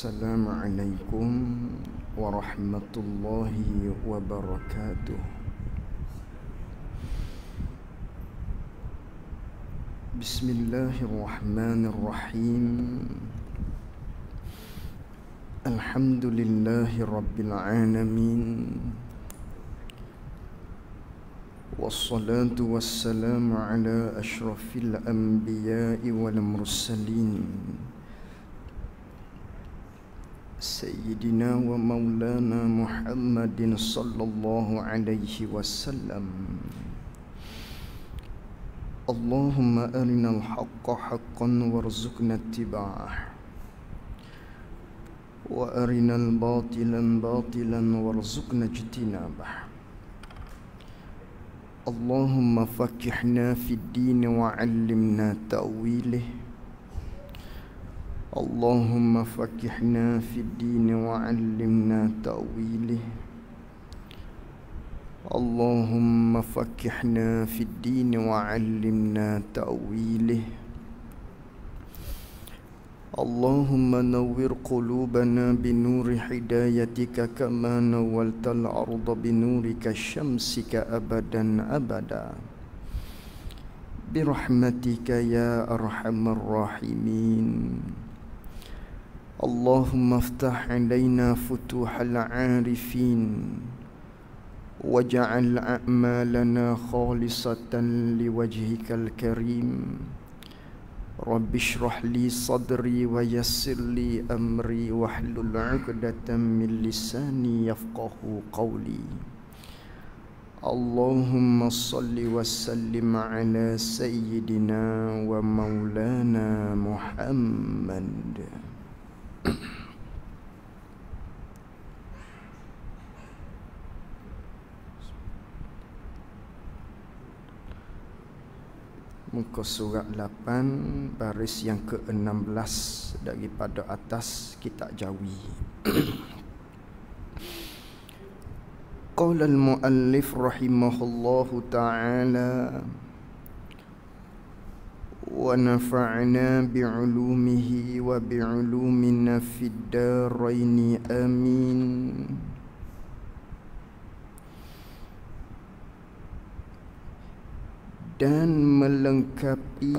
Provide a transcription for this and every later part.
السلام عليكم ورحمة الله وبركاته بسم الله الرحمن الرحيم الحمد لله رب العالمين والصلاة والسلام على أشرف الأنبياء والمرسلين سيدنا ومولانا محمد صلى الله عليه وسلم اللهم أرنا الحق حقا وارزقنا اتباعه وأرنا الباطلا باطلا وارزقنا اجتنابه اللهم فكحنا في الدين وعلمنا تأويله اللهم فكحنا في الدين وعلمنا تأويله اللهم فكحنا في الدين وعلمنا تأويله اللهم نور قلوبنا بنور هدايتك كما نولت الأرض بنورك شمسك أبدا أبدا برحمتك يا أرحم الراحمين اللهم افتح علينا فتوح العارفين واجعل اعمالنا خالصه لوجهك الكريم رب اشرح لي صدري ويسر لي امري واحلل عقده من لساني يفقه قولي اللهم صل وسلم على سيدنا ومولانا محمد Muka surat 8 Baris yang ke-16 Daripada atas kita Jawi Qala al-muallif rahimahullahu ta'ala ونفعنا بعلومه وبعلومنا في الدارين Amin. dan melengkapi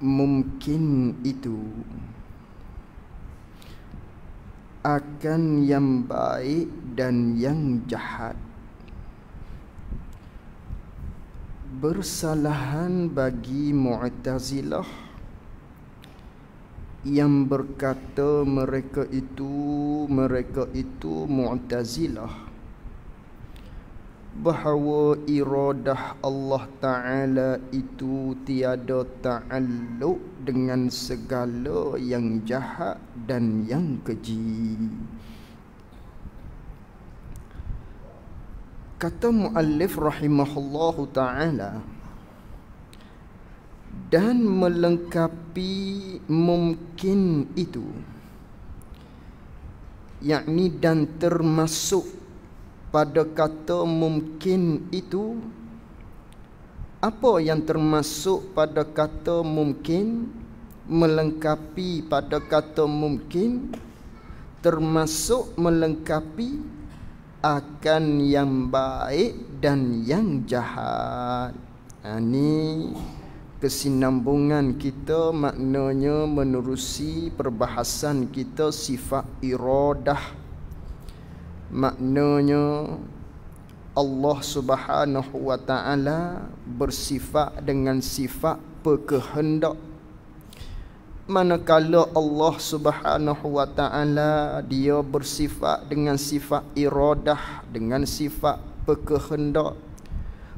mungkin itu akan yang baik dan yang jahat bersalahan bagi Mu'tazilah yang berkata mereka itu mereka itu Mu'tazilah bahawa iradah Allah Ta'ala itu tiada ta'alluq dengan segala yang jahat dan yang keji. kata muallif rahimahullahu taala dan melengkapi mungkin itu yakni dan termasuk pada kata mungkin itu apa yang termasuk pada kata mungkin melengkapi pada kata mungkin termasuk melengkapi akan yang baik dan yang jahat. Ha, ini kesinambungan kita maknanya menerusi perbahasan kita sifat iradah. Maknanya Allah Subhanahu wa taala bersifat dengan sifat berkehendak manakala Allah Subhanahu wa taala dia bersifat dengan sifat iradah dengan sifat berkehendak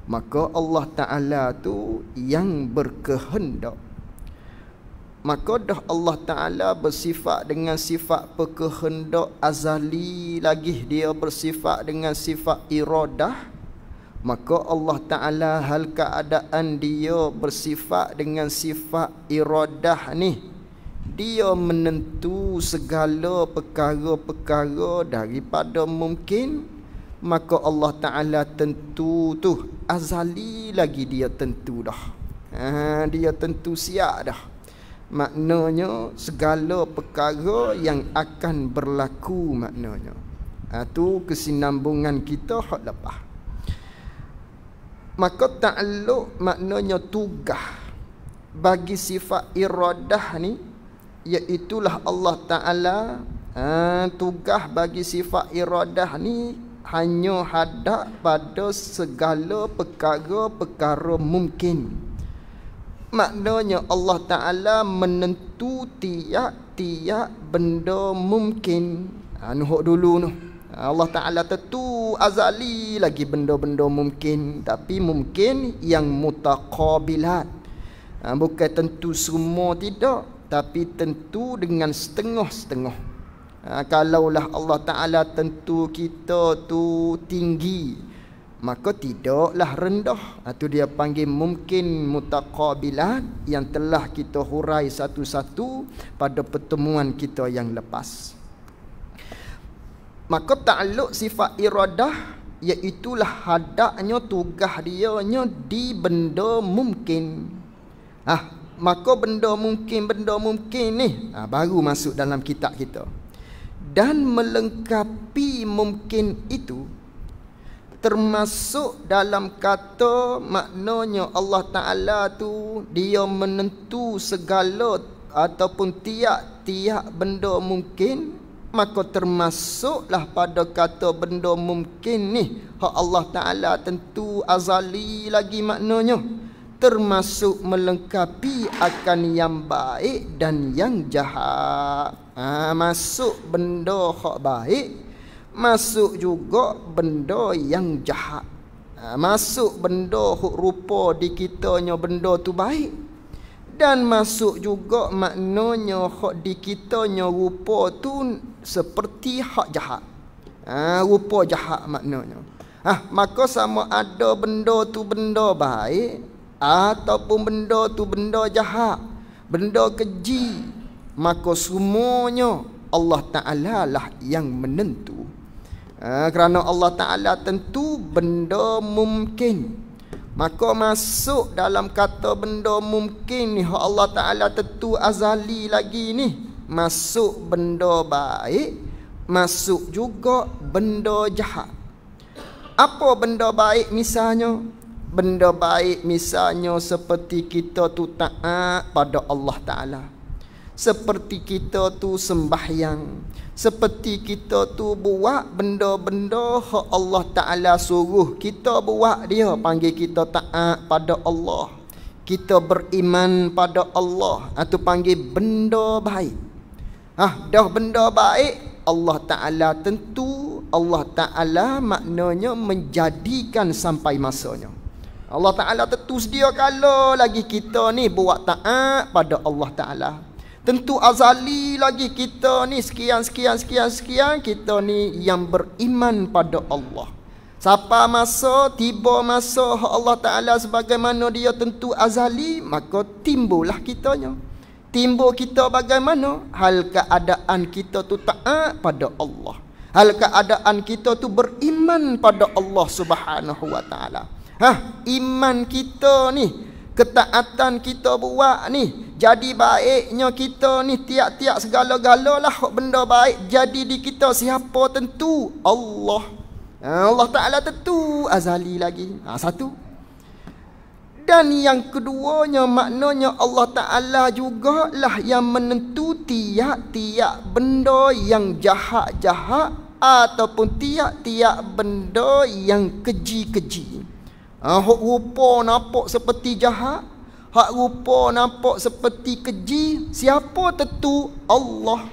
maka Allah taala tu yang berkehendak maka dah Allah taala bersifat dengan sifat berkehendak azali lagi dia bersifat dengan sifat iradah Maka Allah Ta'ala hal keadaan dia bersifat dengan sifat iradah ni dia menentu segala perkara-perkara daripada mungkin maka Allah Taala tentu tu azali lagi dia tentu dah ha, dia tentu siap dah maknanya segala perkara yang akan berlaku maknanya ha, kesinambungan kita hak lepas maka ta'alluq maknanya tugas bagi sifat iradah ni Iaitulah Allah Ta'ala ha, Tugas bagi sifat iradah ni Hanya hadap pada segala perkara-perkara mungkin Maknanya Allah Ta'ala menentu tiap-tiap benda mungkin ha, Nuhuk dulu nu. Allah Ta'ala tentu azali lagi benda-benda mungkin Tapi mungkin yang mutaqabilat ha, Bukan tentu semua tidak tapi tentu dengan setengah-setengah ha, kalaulah Allah Ta'ala tentu kita tu tinggi maka tidaklah rendah itu ha, dia panggil mungkin mutaqabilat yang telah kita hurai satu-satu pada pertemuan kita yang lepas maka ta'luk sifat iradah iaitulah hadaknya tugas dia di benda mungkin ah maka benda mungkin benda mungkin ni ha, baru masuk dalam kitab kita dan melengkapi mungkin itu termasuk dalam kata maknanya Allah Taala tu dia menentu segala ataupun tiap-tiap benda mungkin maka termasuklah pada kata benda mungkin ni hak Allah Taala tentu azali lagi maknanya termasuk melengkapi akan yang baik dan yang jahat. Ha, masuk benda hak baik, masuk juga benda yang jahat. Ha, masuk benda hak rupa dikitanya benda tu baik dan masuk juga maknanya hak dikitanya rupa tu seperti hak jahat. Ha, rupa jahat maknanya. Ha, maka sama ada benda tu benda baik ataupun benda tu benda jahat benda keji maka semuanya Allah Ta'ala lah yang menentu ha, kerana Allah Ta'ala tentu benda mungkin maka masuk dalam kata benda mungkin ni Allah Ta'ala tentu azali lagi ni masuk benda baik masuk juga benda jahat apa benda baik misalnya benda baik misalnya seperti kita tu taat pada Allah Ta'ala seperti kita tu sembahyang seperti kita tu buat benda-benda Allah Ta'ala suruh kita buat dia panggil kita taat pada Allah kita beriman pada Allah atau ha, panggil benda baik Ah, ha, dah benda baik Allah Ta'ala tentu Allah Ta'ala maknanya menjadikan sampai masanya Allah Ta'ala tentu sedia kalau lagi kita ni buat taat pada Allah Ta'ala. Tentu azali lagi kita ni sekian, sekian, sekian, sekian. Kita ni yang beriman pada Allah. Siapa masa, tiba masa Allah Ta'ala sebagaimana dia tentu azali, maka timbullah kitanya. Timbul kita bagaimana? Hal keadaan kita tu taat pada Allah. Hal keadaan kita tu beriman pada Allah Subhanahu Wa Ta'ala. Ha, iman kita ni, ketaatan kita buat ni, jadi baiknya kita ni tiap-tiap segala-galalah benda baik jadi di kita siapa tentu Allah. Ha, Allah Taala tentu azali lagi. Ha, satu. Dan yang keduanya maknanya Allah Ta'ala juga lah yang menentu tiap-tiap benda yang jahat-jahat ataupun tiap-tiap benda yang keji-keji. Ah, hak rupa nampak seperti jahat Hak rupa nampak seperti keji Siapa tentu Allah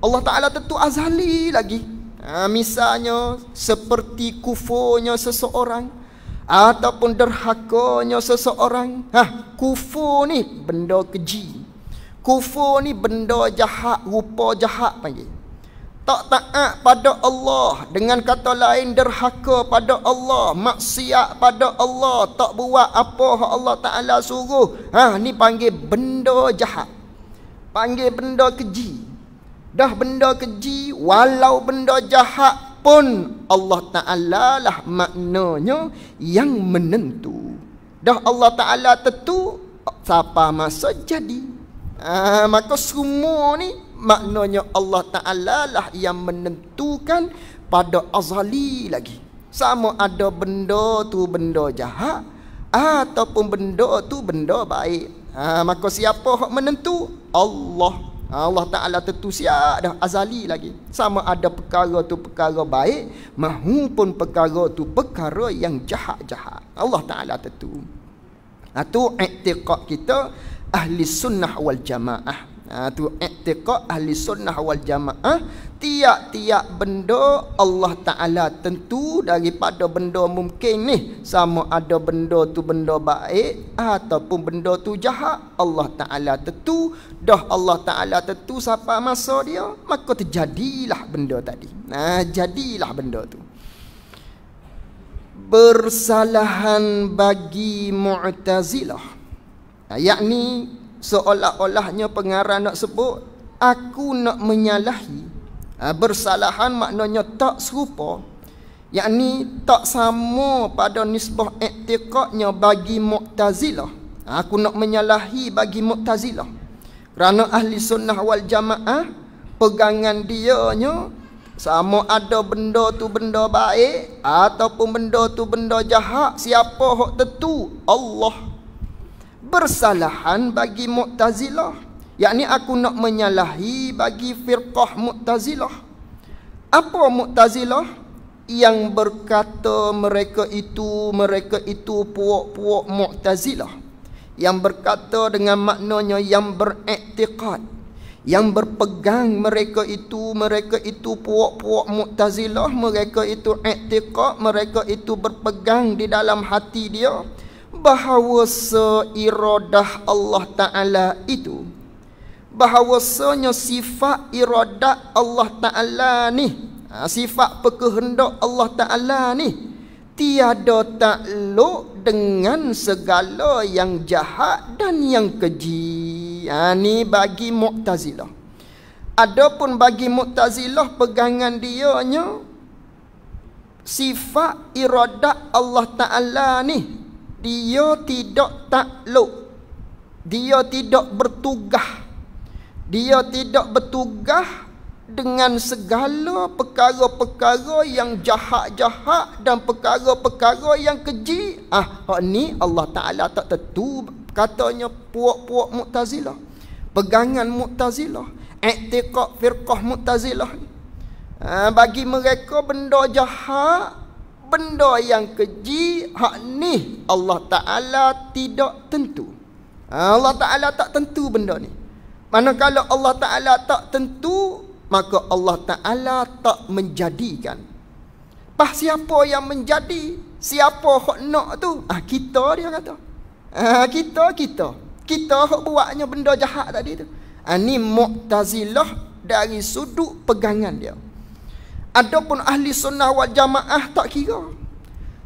Allah Ta'ala tentu azali lagi ha, Misalnya seperti kufurnya seseorang Ataupun derhakanya seseorang ha, Kufur ni benda keji Kufur ni benda jahat Rupa jahat panggil tak taat pada Allah dengan kata lain derhaka pada Allah maksiat pada Allah tak buat apa yang Allah Taala suruh ha ni panggil benda jahat panggil benda keji dah benda keji walau benda jahat pun Allah Taala lah maknanya yang menentu dah Allah Taala tentu siapa masa jadi ha, maka semua ni maknanya Allah Ta'ala lah yang menentukan pada azali lagi sama ada benda tu benda jahat ataupun benda tu benda baik ha, maka siapa yang menentu Allah ha, Allah Ta'ala tentu siap dah azali lagi sama ada perkara tu perkara baik mahupun perkara tu perkara yang jahat-jahat Allah Ta'ala tentu itu ha, iktiqat kita ahli sunnah wal jamaah itu ha, i'tiqad ahli sunnah wal jamaah Tiap-tiap benda Allah Ta'ala tentu daripada benda mungkin ni Sama ada benda tu benda baik Ataupun benda tu jahat Allah Ta'ala tentu Dah Allah Ta'ala tentu siapa masa dia Maka terjadilah benda tadi Nah, ha, jadilah benda tu Bersalahan bagi Mu'tazilah ha, Yakni seolah-olahnya pengarah nak sebut aku nak menyalahi ha, bersalahan maknanya tak serupa yakni tak sama pada nisbah i'tiqadnya bagi mu'tazilah ha, aku nak menyalahi bagi mu'tazilah kerana ahli sunnah wal jamaah pegangan dia dianya sama ada benda tu benda baik ataupun benda tu benda jahat siapa hak tentu Allah bersalahan bagi Mu'tazilah. yakni aku nak menyalahi bagi firqah Mu'tazilah. Apa Mu'tazilah? Yang berkata mereka itu, mereka itu puak-puak Mu'tazilah. Yang berkata dengan maknanya yang beriktiqat. Yang berpegang mereka itu, mereka itu puak-puak Mu'tazilah. Mereka itu iktiqat, mereka itu berpegang di dalam hati dia bahawa seiradah Allah Ta'ala itu bahawa Bahawasanya sifat iradah Allah Ta'ala ni ha, Sifat pekehendak Allah Ta'ala ni Tiada takluk dengan segala yang jahat dan yang keji ha, Ini bagi Mu'tazilah Adapun bagi Mu'tazilah pegangan dianya Sifat iradah Allah Ta'ala ni dia tidak takluk dia tidak bertugah. dia tidak bertugah dengan segala perkara-perkara yang jahat-jahat dan perkara-perkara yang keji ah hak ni Allah Taala tak tentu katanya puak-puak mu'tazilah pegangan mu'tazilah i'tiqad firqah mu'tazilah ah, bagi mereka benda jahat benda yang keji hak ni Allah Taala tidak tentu. Ha, Allah Taala tak tentu benda ni. Manakala Allah Taala tak tentu, maka Allah Taala tak menjadikan. Pas siapa yang menjadi, siapa hak nak tu? Ah kita dia kata. Ah kita kita. Kita hak buatnya benda jahat tadi tu. Ah ni Mu'tazilah dari sudut pegangan dia. Adapun ahli sunnah wal jamaah tak kira.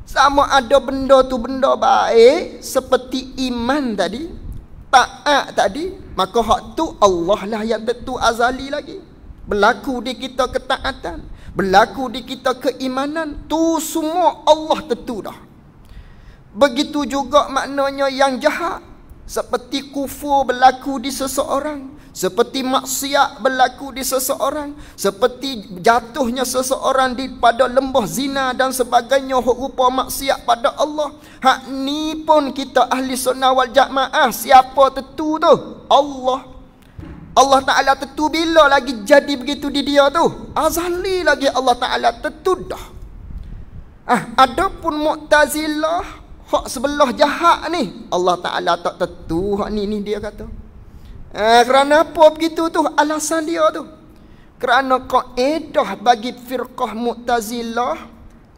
Sama ada benda tu benda baik seperti iman tadi, taat tadi, maka hak tu Allah lah yang tentu azali lagi. Berlaku di kita ketaatan, berlaku di kita keimanan, tu semua Allah tentu dah. Begitu juga maknanya yang jahat seperti kufur berlaku di seseorang Seperti maksiat berlaku di seseorang Seperti jatuhnya seseorang di pada lembah zina dan sebagainya Rupa maksiat pada Allah Hak ni pun kita ahli sunnah wal jamaah Siapa tentu tu? Allah Allah Ta'ala tentu bila lagi jadi begitu di dia tu Azali lagi Allah Ta'ala tentu dah Ah, adapun Mu'tazilah hak sebelah jahat ni Allah Taala tak tentu hak ni ni dia kata eh kerana apa begitu tu alasan dia tu kerana kaedah bagi firqah mu'tazilah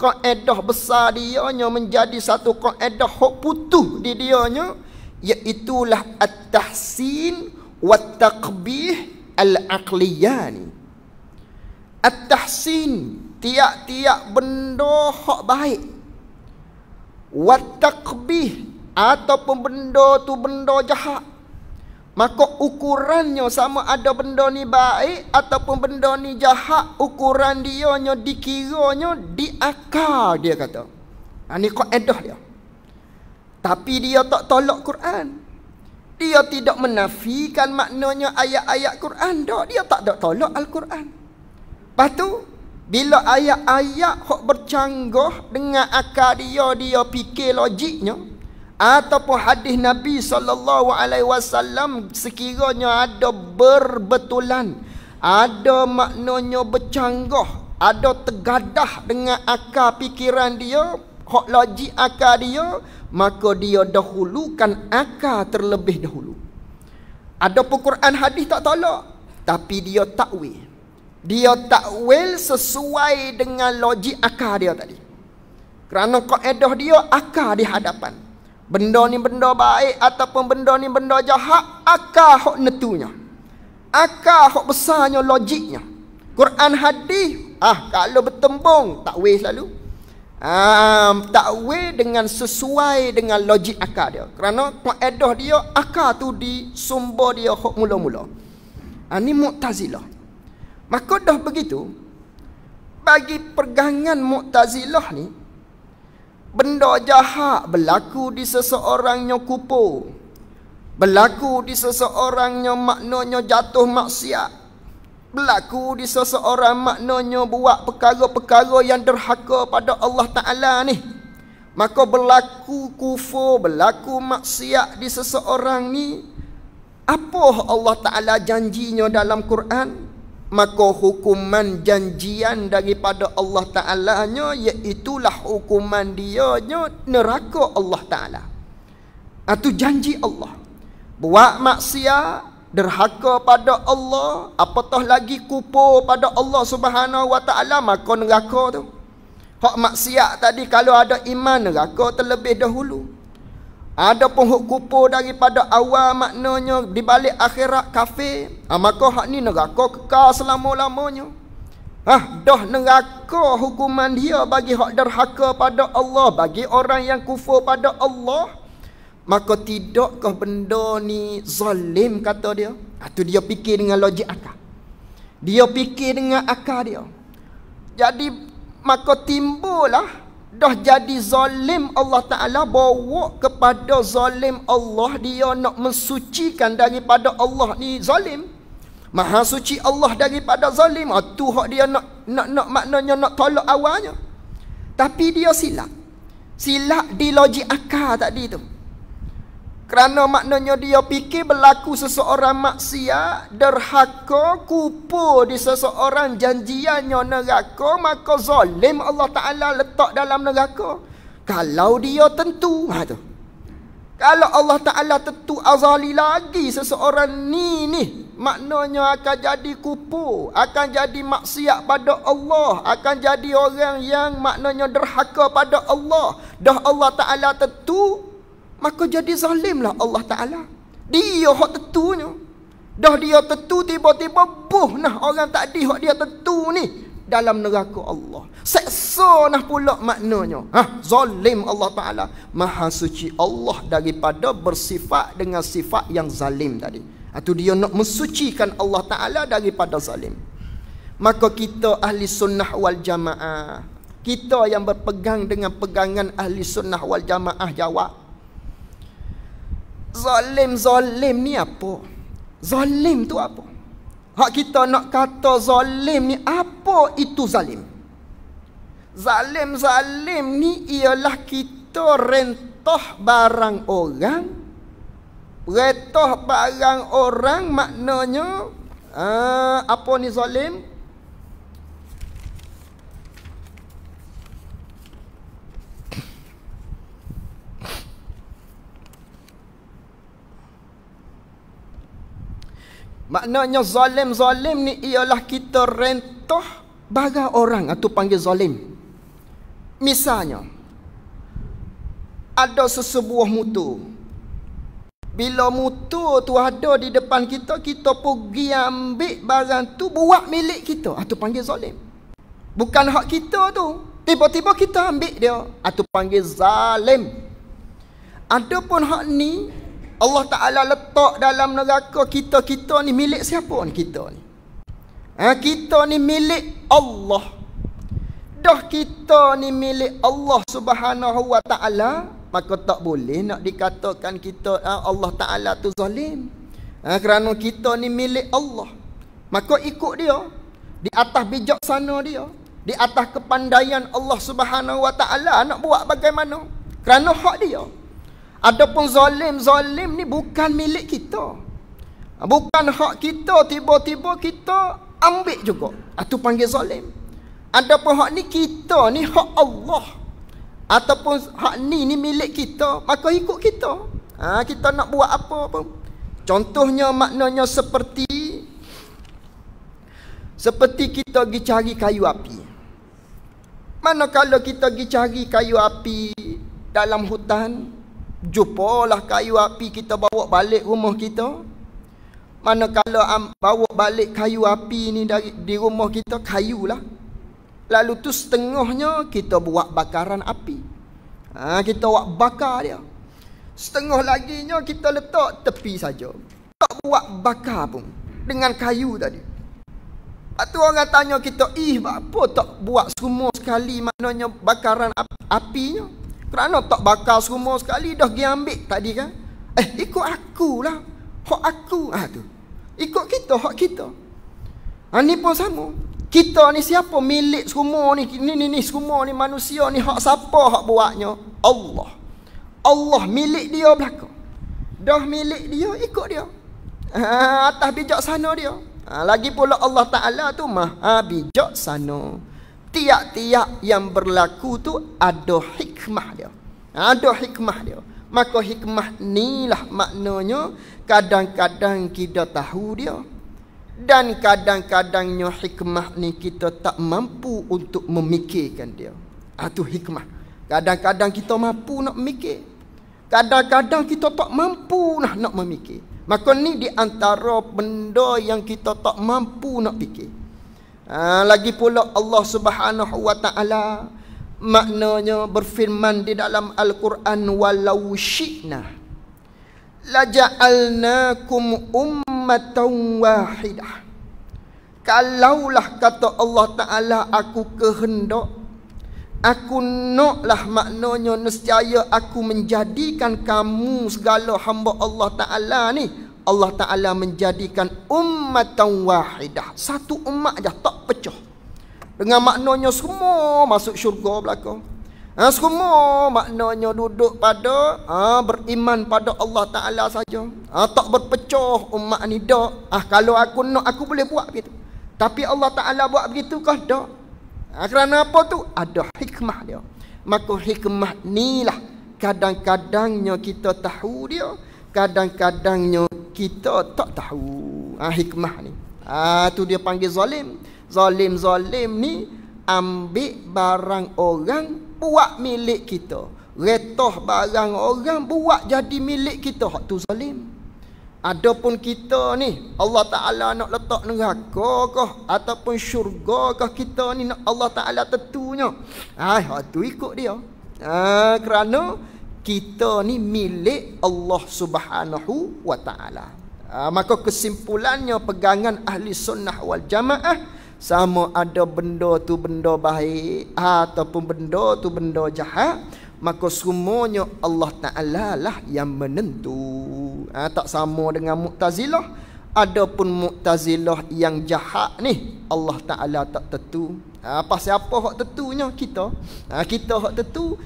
kaedah besar dia nya menjadi satu kaedah hak putuh di dia nya iaitu at-tahsin wa taqbih al-aqliyan at-tahsin tiap-tiap benda hak baik Wattaqbih Ataupun benda tu benda jahat Maka ukurannya sama ada benda ni baik Ataupun benda ni jahat Ukuran dianya dikiranya di akal dia kata Ini ha, kaedah dia Tapi dia tak tolak Quran Dia tidak menafikan maknanya ayat-ayat Quran Dia tak tolak Al-Quran Lepas tu bila ayat-ayat hok bercanggah dengan akal dia dia fikir logiknya ataupun hadis Nabi sallallahu alaihi wasallam sekiranya ada berbetulan ada maknanya bercanggah ada tergadah dengan akal pikiran dia hok logik akal dia maka dia dahulukan akal terlebih dahulu ada pun Quran hadis tak tolak tapi dia takwil dia tak well sesuai dengan logik akar dia tadi. Kerana kaedah dia akar di hadapan. Benda ni benda baik ataupun benda ni benda jahat, akar hok netunya. Akar hok besarnya logiknya. Quran hadith ah kalau bertembung well selalu. Um, ah, takwil dengan sesuai dengan logik akar dia. Kerana kaedah dia akar tu di sumber dia hok mula-mula. Ah ni Mu'tazilah. Maka dah begitu Bagi pergangan Muqtazilah ni Benda jahat berlaku di seseorang yang kupur Berlaku di seseorang yang maknanya jatuh maksiat Berlaku di seseorang maknanya buat perkara-perkara yang derhaka pada Allah Ta'ala ni Maka berlaku kufur, berlaku maksiat di seseorang ni apa Allah Ta'ala janjinya dalam Quran? maka hukuman janjian daripada Allah Ta'ala nya iaitulah hukuman dia nya neraka Allah Ta'ala Atu janji Allah buat maksiat derhaka pada Allah apatah lagi kupo pada Allah Subhanahu Wa Ta'ala maka neraka tu hak maksiat tadi kalau ada iman neraka terlebih dahulu ada pun hak kupur daripada awal maknanya di balik akhirat kafir. Ha, maka hak ni neraka kekal selama-lamanya. Ha, dah neraka hukuman dia bagi hak derhaka pada Allah. Bagi orang yang kufur pada Allah. Maka tidakkah benda ni zalim kata dia. Itu ah, ha, dia fikir dengan logik akal. Dia fikir dengan akal dia. Jadi maka timbullah dah jadi zalim Allah Ta'ala bawa kepada zalim Allah dia nak mensucikan daripada Allah ni zalim maha suci Allah daripada zalim ah, tu hak dia nak, nak, nak maknanya nak tolak awalnya tapi dia silap silap di logik akal tadi tu kerana maknanya dia fikir berlaku seseorang maksiat, derhaka, kupu di seseorang janjiannya neraka, maka zalim Allah Ta'ala letak dalam neraka. Kalau dia tentu, ha tu. Kalau Allah Ta'ala tentu azali lagi seseorang ni ni, maknanya akan jadi kupu, akan jadi maksiat pada Allah, akan jadi orang yang maknanya derhaka pada Allah. Dah Allah Ta'ala tentu, maka jadi zalim lah Allah Ta'ala. Dia hak tetunya, Dah dia tetu, tiba-tiba buh nah orang tak di hak dia tetu ni dalam neraka Allah. Seksa nah pula maknanya. Ha, zalim Allah Ta'ala. Maha suci Allah daripada bersifat dengan sifat yang zalim tadi. Itu ha, dia nak mensucikan Allah Ta'ala daripada zalim. Maka kita ahli sunnah wal jamaah. Kita yang berpegang dengan pegangan ahli sunnah wal jamaah jawab. Zalim zalim ni apa? Zalim tu apa? Hak kita nak kata zalim ni apa itu zalim? Zalim zalim ni ialah kita rentoh barang orang. Rentoh barang orang maknanya uh, apa ni zalim? Maknanya zalim-zalim ni ialah kita rentuh bagai orang atau panggil zalim. Misalnya ada sesebuah mutu. Bila mutu tu ada di depan kita, kita pergi ambil barang tu buat milik kita atau panggil zalim. Bukan hak kita tu. Tiba-tiba kita ambil dia atau panggil zalim. Adapun hak ni Allah Ta'ala letak dalam neraka kita-kita ni milik siapa ni kita ni? Ha, kita ni milik Allah. Dah kita ni milik Allah Subhanahu Wa Ta'ala, maka tak boleh nak dikatakan kita ha, Allah Ta'ala tu zalim. Ha, kerana kita ni milik Allah. Maka ikut dia di atas bijaksana dia, di atas kepandaian Allah Subhanahu Wa Ta'ala nak buat bagaimana? Kerana hak dia. Adapun zalim-zalim ni bukan milik kita. Bukan hak kita tiba-tiba kita ambil juga. Itu ah, panggil zalim. Adapun hak ni kita ni hak Allah. Ataupun hak ni ni milik kita. Maka ikut kita. Ha, kita nak buat apa pun. Contohnya maknanya seperti. Seperti kita pergi cari kayu api. Mana kalau kita pergi cari kayu api dalam Hutan. Jumpalah kayu api kita bawa balik rumah kita. Manakala am, bawa balik kayu api ni dari di rumah kita, lah. Lalu tu setengahnya kita buat bakaran api. Ha, kita buat bakar dia. Setengah nya kita letak tepi saja. Tak buat bakar pun dengan kayu tadi. Lepas tu orang tanya kita, ih apa tak buat semua sekali maknanya bakaran apinya? Kerana tak bakal semua sekali dah pergi ambil tadi kan? Eh, ikut akulah. Hak aku. Ah tu. Ikut kita, hak kita. Ha, ni pun sama. Kita ni siapa milik semua ni? Ni ni ni semua ni manusia ni hak siapa hak buatnya? Allah. Allah milik dia belaka. Dah milik dia, ikut dia. Ha, atas bijak sana dia. Ha, lagi pula Allah Taala tu maha bijak sana tiap-tiap yang berlaku tu ada hikmah dia. Ada hikmah dia. Maka hikmah ni lah maknanya kadang-kadang kita tahu dia. Dan kadang-kadangnya hikmah ni kita tak mampu untuk memikirkan dia. Itu ah, hikmah. Kadang-kadang kita mampu nak mikir. Kadang-kadang kita tak mampu nak, nak memikir. Maka ni di antara benda yang kita tak mampu nak fikir. Ha, lagi pula Allah Subhanahu wa taala maknanya berfirman di dalam al-Quran walau syi'na laja'alnakum ummatan wahidah. Kalaulah kata Allah taala aku kehendak Aku naklah maknanya nescaya aku menjadikan kamu segala hamba Allah Ta'ala ni Allah Ta'ala menjadikan ummatan wahidah. Satu umat je, tak pecah. Dengan maknanya semua masuk syurga belakang. Ha, semua maknanya duduk pada ha, beriman pada Allah Ta'ala saja. Ha, tak berpecah umat ni dah. Ha, ah, kalau aku nak, aku boleh buat begitu. Tapi Allah Ta'ala buat begitu kah? Dah. Ha, kerana apa tu? Ada hikmah dia. Maka hikmah ni lah. Kadang-kadangnya kita tahu dia kadang-kadangnya kita tak tahu ha, hikmah ni ha, tu dia panggil zalim zalim zalim ni ambil barang orang buat milik kita retoh barang orang buat jadi milik kita hak tu zalim adapun kita ni Allah taala nak letak neraka kah ataupun syurga kah kita ni nak Allah taala tentunya ha hak tu ikut dia ha, kerana kita ni milik Allah Subhanahu wa taala. Ah, maka kesimpulannya pegangan ahli sunnah wal jamaah sama ada benda tu benda baik ha, ataupun benda tu benda jahat maka semuanya Allah Taala lah yang menentu. Ha, tak sama dengan Mu'tazilah. Adapun Mu'tazilah yang jahat ni Allah Taala tak tentu. Ha, ah, pasal apa hak tentunya kita? Ha, kita hak tentu,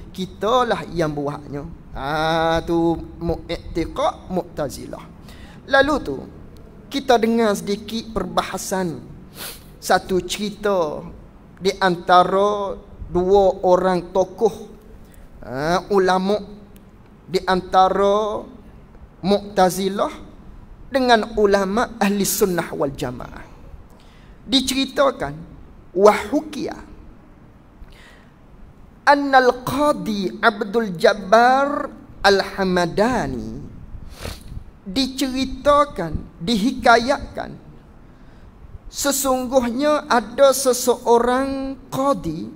lah yang buatnya. Ha, tu mu'tiqah mu'tazilah. Lalu tu, kita dengar sedikit perbahasan satu cerita di antara dua orang tokoh ha, ulama di antara Mu'tazilah dengan ulama ahli sunnah wal jamaah. Diceritakan wahukia an al qadi abdul jabbar al hamadani diceritakan dihikayatkan sesungguhnya ada seseorang qadi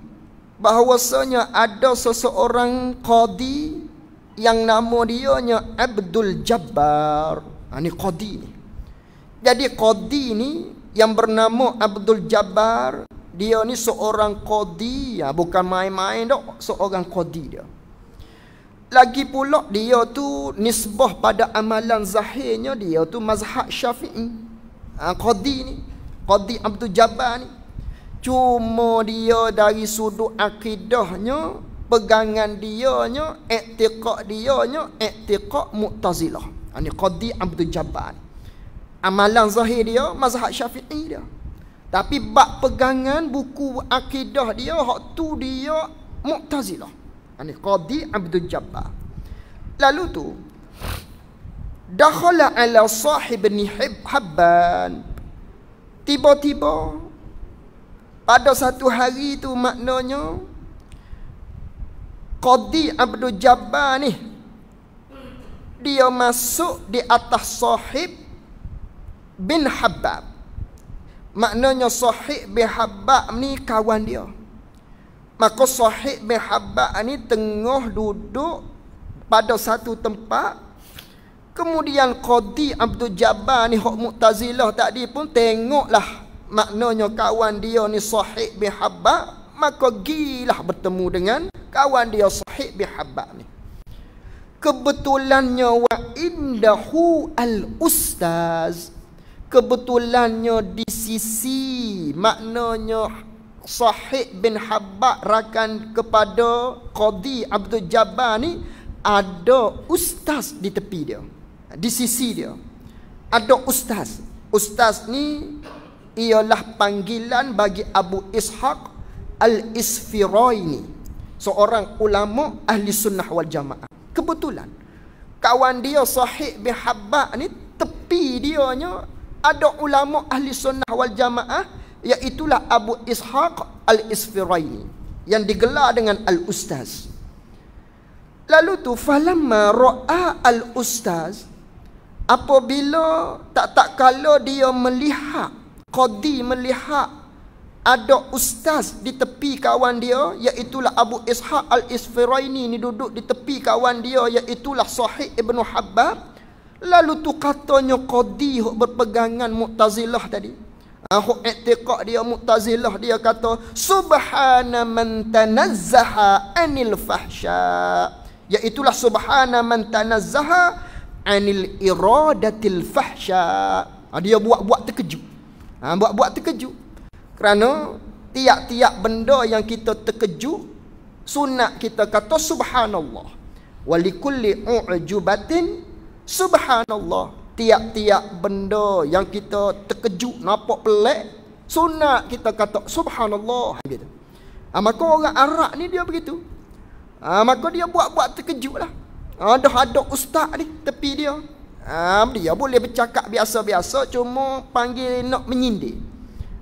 bahwasanya ada seseorang qadi yang nama dia nya Abdul Jabbar. ani ha, qadi ni. Jadi qadi ni yang bernama Abdul Jabbar dia ni seorang kodi ya. Bukan main-main dok Seorang kodi dia Lagi pula dia tu Nisbah pada amalan zahirnya Dia tu mazhab syafi'i ha, Kodi ni Kodi Abdul Jabbar ni Cuma dia dari sudut akidahnya Pegangan dia nya, dianya dia nya, Iktiqat mu'tazilah Ini ha, Qadi Abdul Jabbar Amalan zahir dia Mazhab syafi'i dia tapi bak pegangan buku akidah dia hak tu dia Mu'tazilah. Ani Qadi Abdul Jabbar. Lalu tu dakhala ala sahib ni Habban. Tiba-tiba pada satu hari tu maknanya Qadi Abdul Jabbar ni dia masuk di atas sahib bin Habab Maknanya sahih bihabak ni kawan dia Maka sahih bihabak ni tengah duduk pada satu tempat Kemudian Qadi Abdul Jabbar ni Hak Muqtazilah tadi pun tengoklah Maknanya kawan dia ni sahih bihabak Maka gilah bertemu dengan kawan dia sahih bihabak ni Kebetulannya wa indahu al-ustaz kebetulannya di sisi maknanya Sahih bin Habak rakan kepada Qadi Abdul Jabbar ni ada ustaz di tepi dia di sisi dia ada ustaz ustaz ni ialah panggilan bagi Abu Ishaq Al-Isfiraini seorang ulama ahli sunnah wal jamaah kebetulan kawan dia Sahih bin Habak ni tepi dia ada ulama ahli sunnah wal jamaah iaitulah Abu Ishaq Al-Isfirai yang digelar dengan Al-Ustaz. Lalu tu falamma ra'a Al-Ustaz apabila tak tak kala dia melihat qadi melihat ada ustaz di tepi kawan dia iaitulah Abu Ishaq Al-Isfiraini ni duduk di tepi kawan dia iaitulah Sahih Ibn Habbab Lalu tu katanya Qadi berpegangan Mu'tazilah tadi. Aku etikak dia Mu'tazilah dia kata Subhana man tanazzaha anil fahsya. Yaitulah Subhana man tanazzaha anil iradatil fahsya. Ha, dia buat-buat terkejut. Ha, buat-buat terkejut. Kerana tiap-tiap benda yang kita terkejut sunat kita kata subhanallah. Walikulli u'jubatin Subhanallah Tiap-tiap benda yang kita terkejut Nampak pelik Sunat kita kata Subhanallah Begitu ha, ah, Maka orang Arab ni dia begitu ha, Maka dia buat-buat terkejut lah Ada ah, ha, ada ustaz ni tepi dia ha, Dia boleh bercakap biasa-biasa Cuma panggil nak menyindir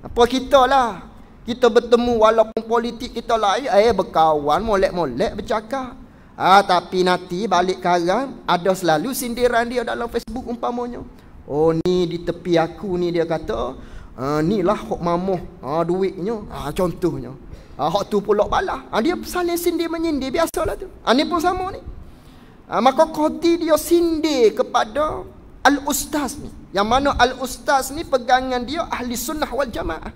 Apa kita lah Kita bertemu walaupun politik kita lain Eh berkawan molek-molek bercakap Ha, tapi nanti balik karang ada selalu sindiran dia dalam Facebook umpamanya. Oh ni di tepi aku ni dia kata, ha ni lah hok mamuh, ha duitnya, ha contohnya. Ha hok tu pulak balah Ha, dia saling sindir menyindir biasalah tu. Ha ni pun sama ni. Ha, maka kodi dia sindir kepada al ustaz ni. Yang mana al ustaz ni pegangan dia ahli sunnah wal jamaah.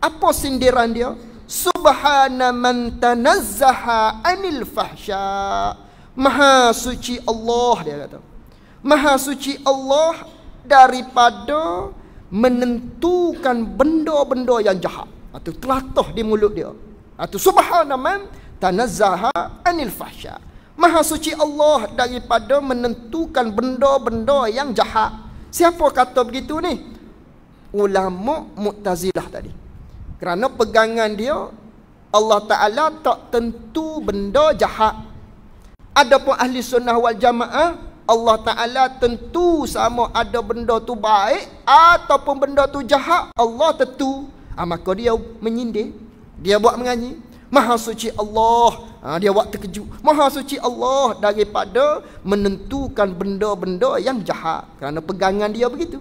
Apa sindiran dia? Subhana man tanazzaha anil fahsya Maha suci Allah dia kata Maha suci Allah daripada menentukan benda-benda yang jahat Itu telatah di mulut dia Itu subhana man tanazzaha anil fahsya Maha suci Allah daripada menentukan benda-benda yang jahat Siapa kata begitu ni? Ulama Mu'tazilah tadi kerana pegangan dia Allah Ta'ala tak tentu benda jahat Adapun ahli sunnah wal jamaah Allah Ta'ala tentu sama ada benda tu baik Ataupun benda tu jahat Allah tentu ha, Maka dia menyindir Dia buat mengaji Maha suci Allah ha, Dia buat terkejut Maha suci Allah daripada menentukan benda-benda yang jahat Kerana pegangan dia begitu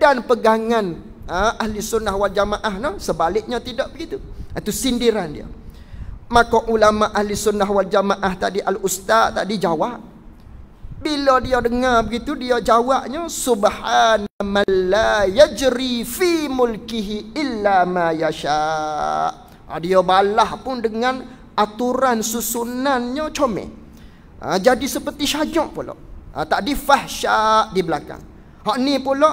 Dan pegangan uh, ahli sunnah wal jamaah no sebaliknya tidak begitu ah, itu sindiran dia maka ulama ahli sunnah wal jamaah tadi al ustaz tadi jawab bila dia dengar begitu dia jawabnya subhanalla yajri fi mulkihi illa ma yasha ah, dia balah pun dengan aturan susunannya comel jadi seperti syajak pula tak di difahsyak di belakang hak ni pula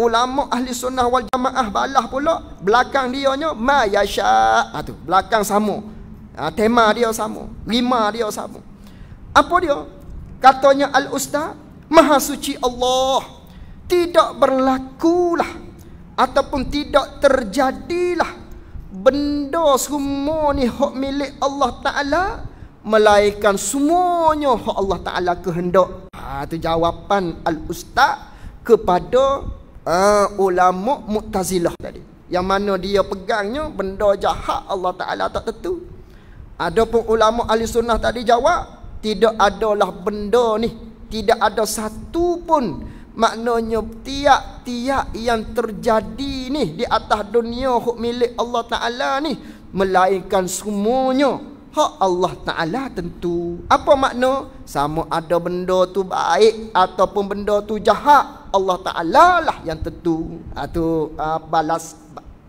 ulama ahli sunnah wal jamaah balah pula belakang dia nya ma yasha ha, tu belakang sama ha, tema dia sama lima dia sama apa dia katanya al ustaz maha suci Allah tidak berlakulah ataupun tidak terjadilah benda semua ni hak milik Allah taala melainkan semuanya hak Allah taala kehendak ha tu jawapan al ustaz kepada uh, ulama mu'tazilah tadi yang mana dia pegangnya benda jahat Allah Taala tak tentu adapun ulama ahli sunnah tadi jawab tidak adalah benda ni tidak ada satu pun maknanya tiap-tiap yang terjadi ni di atas dunia hak milik Allah Taala ni melainkan semuanya hak Allah Taala tentu apa makna sama ada benda tu baik ataupun benda tu jahat Allah Ta'ala lah yang tentu Itu ha, uh, ha, balas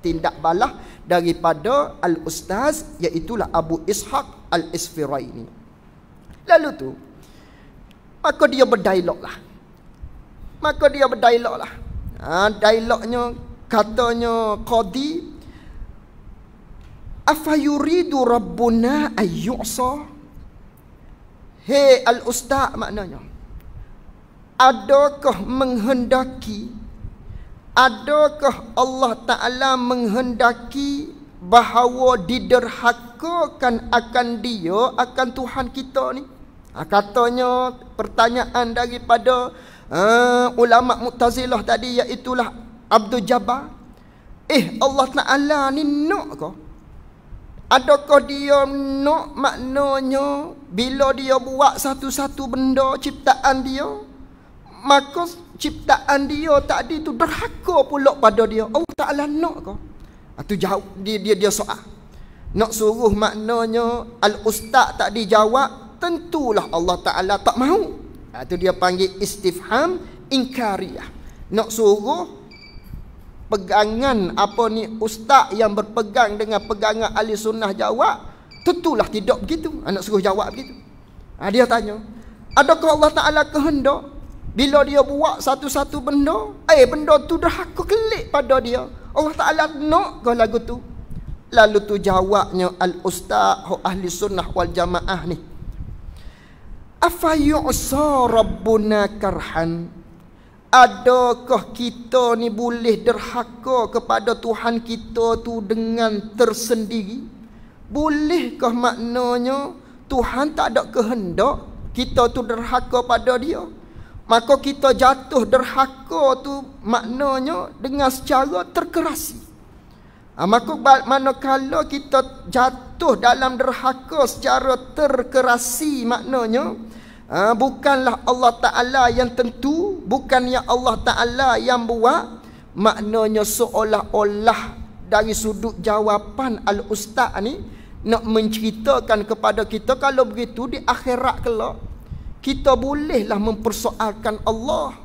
Tindak balas daripada Al-Ustaz iaitulah Abu Ishaq Al-Isfiraini Lalu tu Maka dia berdialog lah Maka dia berdialog lah ha, Dialognya katanya Qadi Afa yuridu Rabbuna ayyusa Hei Al-Ustaz maknanya Adakah menghendaki Adakah Allah Ta'ala menghendaki Bahawa diderhakakan akan dia Akan Tuhan kita ni ha, Katanya pertanyaan daripada uh, Ulama' Mu'tazilah tadi Iaitulah Abdul Jabbar Eh Allah Ta'ala ni nak ke? Adakah dia nak maknanya Bila dia buat satu-satu benda ciptaan dia Maka ciptaan dia tadi tu derhaka pula pada dia. Allah Taala nak ke? Itu ah, jawab dia dia dia soal. Nak suruh maknanya al ustaz tak dijawab, tentulah Allah Taala tak mahu. Itu ah, dia panggil istifham inkariyah. Nak suruh pegangan apa ni ustaz yang berpegang dengan pegangan ahli sunnah jawab, tentulah tidak begitu. Ah, nak suruh jawab begitu. dia tanya, adakah Allah Taala kehendak bila dia buat satu-satu benda, eh benda tu dah aku kelik pada dia. Allah Ta'ala nak kau lagu tu. Lalu tu jawabnya al-ustaz hu ahli sunnah wal jamaah ni. Afa'yu yu'sa rabbuna karhan? Adakah kita ni boleh derhaka kepada Tuhan kita tu dengan tersendiri? Bolehkah maknanya Tuhan tak ada kehendak kita tu derhaka pada dia? Maka kita jatuh derhaka tu maknanya dengan secara terkerasi. Ha, maka manakala kita jatuh dalam derhaka secara terkerasi maknanya ha, bukanlah Allah Ta'ala yang tentu, bukannya Allah Ta'ala yang buat maknanya seolah-olah dari sudut jawapan Al-Ustaz ni nak menceritakan kepada kita kalau begitu di akhirat kelak kita bolehlah mempersoalkan Allah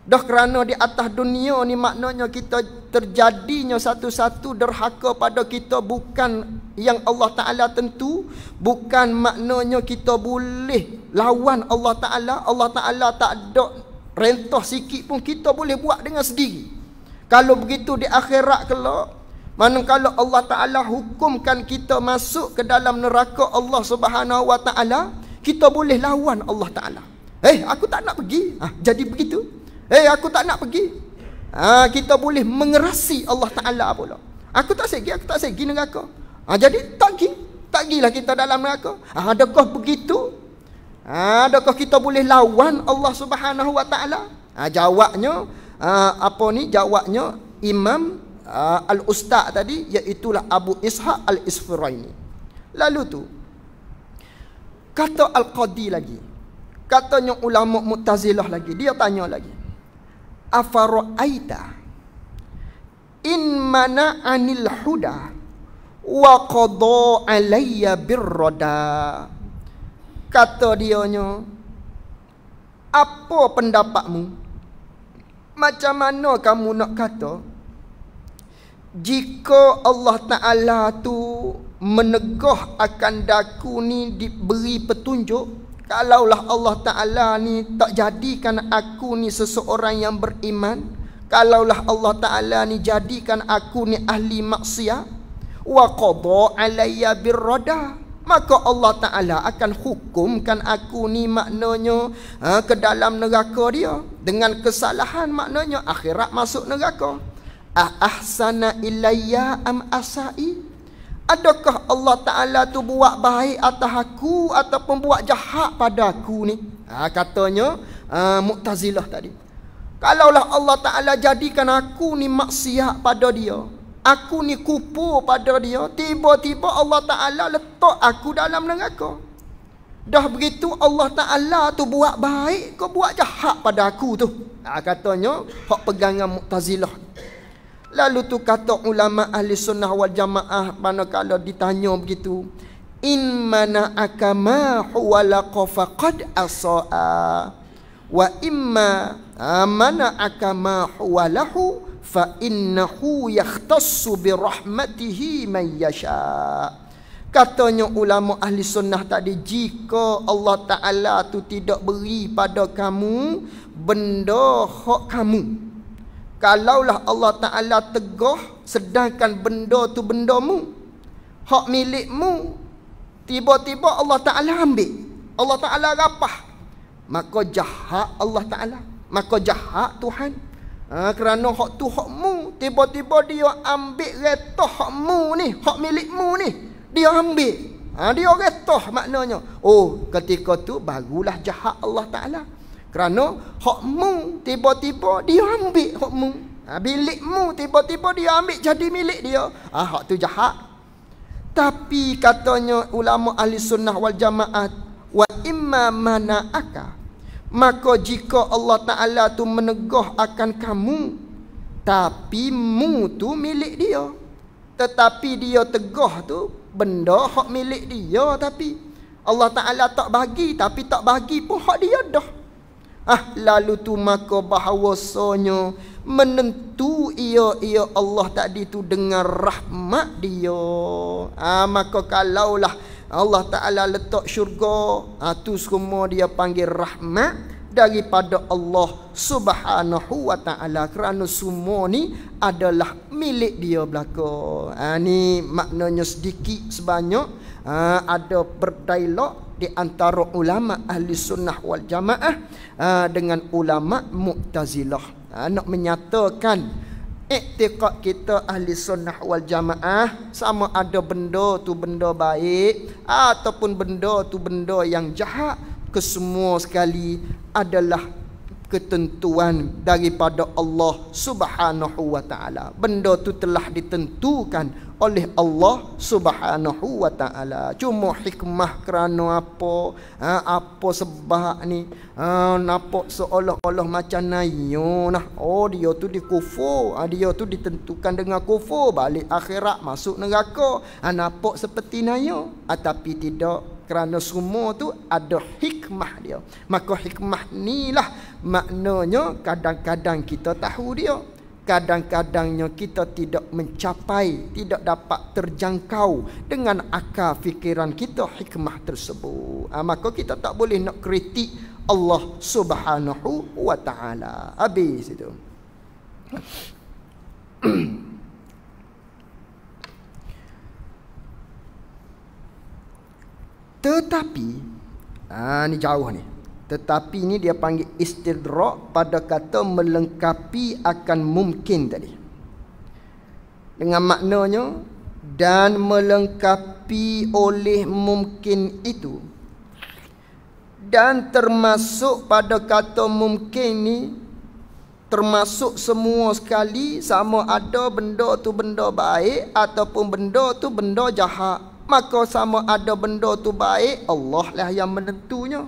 dah kerana di atas dunia ni maknanya kita terjadinya satu-satu derhaka pada kita bukan yang Allah Taala tentu bukan maknanya kita boleh lawan Allah Taala Allah Taala tak ada rentah sikit pun kita boleh buat dengan sendiri kalau begitu di akhirat kelak kalau Allah Taala hukumkan kita masuk ke dalam neraka Allah Subhanahu Wa Taala kita boleh lawan Allah Ta'ala. Eh, aku tak nak pergi. Ha, jadi begitu. Eh, aku tak nak pergi. Ha, kita boleh mengerasi Allah Ta'ala pula. Aku tak segi, aku tak segi neraka. Ha, jadi, tak pergi. Tak pergilah kita dalam neraka. Ha, adakah begitu? Ha, adakah kita boleh lawan Allah Subhanahu Wa Ta'ala? Ha, jawabnya, ha, apa ni? Jawabnya, Imam ha, Al-Ustaz tadi, iaitulah Abu Ishaq Al-Isfuraini. Lalu tu, Kata Al-Qadi lagi. Katanya ulama Mu'tazilah lagi. Dia tanya lagi. Afara'aita in mana'anil huda wa qada 'alayya birroda, Kata dia dianya apa pendapatmu? Macam mana kamu nak kata jika Allah Taala tu meneguh akan daku ni diberi petunjuk kalaulah Allah Taala ni tak jadikan aku ni seseorang yang beriman kalaulah Allah Taala ni jadikan aku ni ahli maksiat wa qada alayya birrada maka Allah Taala akan hukumkan aku ni maknanya ha, ke dalam neraka dia dengan kesalahan maknanya akhirat masuk neraka ah ahsana ilayya am asai Adakah Allah Ta'ala tu buat baik atas aku ataupun buat jahat pada aku ni? Ha, katanya uh, ha, Muqtazilah tadi. Kalaulah Allah Ta'ala jadikan aku ni maksiat pada dia. Aku ni kupu pada dia. Tiba-tiba Allah Ta'ala letak aku dalam neraka. Dah begitu Allah Ta'ala tu buat baik kau buat jahat pada aku tu. Ha, katanya hak pegangan Muqtazilah. Lalu tu kata ulama ahli sunnah wal jamaah kalau ditanya begitu, in mana akama huwa laqafa qad asaa wa imma ha, mana akama huwa lahu fa innahu yahtassu bi rahmatihi man yasha. Katanya ulama ahli sunnah tadi jika Allah Taala tu tidak beri pada kamu benda hak kamu Kalaulah Allah Ta'ala tegah sedangkan benda tu benda mu. Hak milikmu. Tiba-tiba Allah Ta'ala ambil. Allah Ta'ala rapah. Maka jahat Allah Ta'ala. Maka jahat Tuhan. Ha, kerana hak tu hak mu. Tiba-tiba dia ambil retoh hak mu ni. Hak milikmu ni. Dia ambil. Ha, dia retoh maknanya. Oh ketika tu barulah jahat Allah Ta'ala. Kerana hakmu tiba-tiba dia ambil hakmu. Ha, bilikmu tiba-tiba dia ambil jadi milik dia. Ah ha, hak tu jahat. Tapi katanya ulama ahli sunnah wal jamaah wa imma mana aka maka jika Allah Taala tu menegah akan kamu tapi mu tu milik dia tetapi dia tegah tu benda hak milik dia tapi Allah Taala tak bagi tapi tak bagi pun hak dia dah Ah lalu tu maka bahawasanya menentu ia ia Allah tadi tu dengan rahmat dia. Ah maka kalaulah Allah Taala letak syurga, ah tu semua dia panggil rahmat daripada Allah Subhanahu wa taala kerana semua ni adalah milik dia belaka. Ah ni maknanya sedikit sebanyak ha, ada berdialog di antara ulama ahli sunnah wal jamaah ha, dengan ulama mu'tazilah ha, nak menyatakan iktiqat kita ahli sunnah wal jamaah sama ada benda tu benda baik ataupun benda tu benda yang jahat kesemua sekali adalah ketentuan daripada Allah Subhanahu wa taala. Benda tu telah ditentukan oleh Allah Subhanahu wa taala. Cuma hikmah kerana apa? Ha, apa sebab ni? Ha, nampak seolah-olah macam nayo nah. Oh dia tu di kufur. Ha, dia tu ditentukan dengan kufur, balik akhirat masuk neraka. Ha, nampak seperti nayo, ha, tapi tidak kerana semua tu ada hikmah dia maka hikmah ni lah maknanya kadang-kadang kita tahu dia kadang-kadangnya kita tidak mencapai tidak dapat terjangkau dengan akal fikiran kita hikmah tersebut ha, maka kita tak boleh nak kritik Allah Subhanahu wa taala habis itu Tetapi ah ni jauh ni. Tetapi ni dia panggil istidrak pada kata melengkapi akan mungkin tadi. Dengan maknanya dan melengkapi oleh mungkin itu dan termasuk pada kata mungkin ni termasuk semua sekali sama ada benda tu benda baik ataupun benda tu benda jahat Maka sama ada benda tu baik Allah lah yang menentunya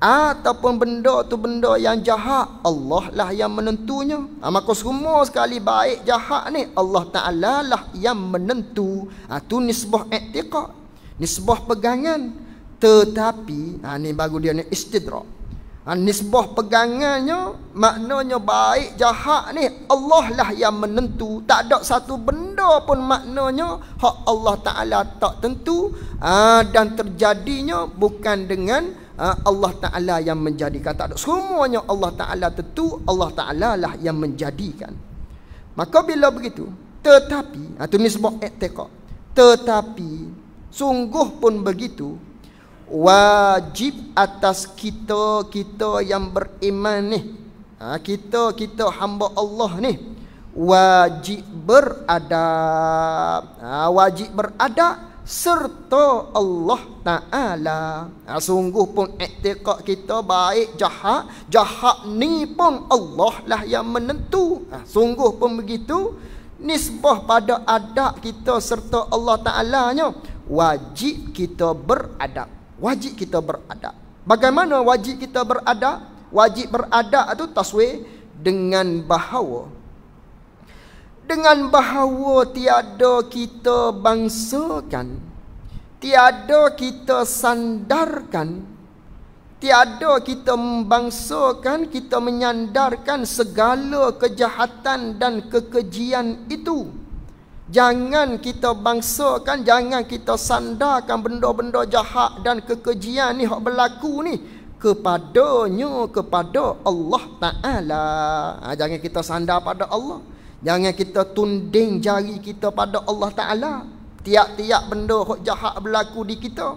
Ataupun benda tu benda yang jahat Allah lah yang menentunya ha, Maka semua sekali baik jahat ni Allah Ta'ala lah yang menentu Itu ha, nisbah etika Nisbah pegangan Tetapi ha, Ini baru dia ni istidrak Ha, nisbah pegangannya maknanya baik jahat ni Allah lah yang menentu tak ada satu benda pun maknanya hak Allah Taala tak tentu ha, dan terjadinya bukan dengan ha, Allah Taala yang menjadikan tak ada semuanya Allah Taala tentu Allah Taala lah yang menjadikan maka bila begitu tetapi ha, tu nisbah i'tiqad tetapi sungguh pun begitu wajib atas kita kita yang beriman ni ha, kita kita hamba Allah ni wajib beradab ha, wajib berada serta Allah Ta'ala ha, Sungguh pun iktiqat kita baik jahat Jahat ni pun Allah lah yang menentu ha, Sungguh pun begitu Nisbah pada adab kita serta Allah Ta'ala Wajib kita beradab wajib kita beradab. Bagaimana wajib kita beradab? Wajib beradab itu taswe dengan bahawa dengan bahawa tiada kita bangsakan tiada kita sandarkan tiada kita membangsakan kita menyandarkan segala kejahatan dan kekejian itu Jangan kita bangsakan, jangan kita sandarkan benda-benda jahat dan kekejian ni hak berlaku ni kepadanya kepada Allah Taala. Ha, jangan kita sandar pada Allah. Jangan kita tunding jari kita pada Allah Taala. Tiap-tiap benda hak jahat berlaku di kita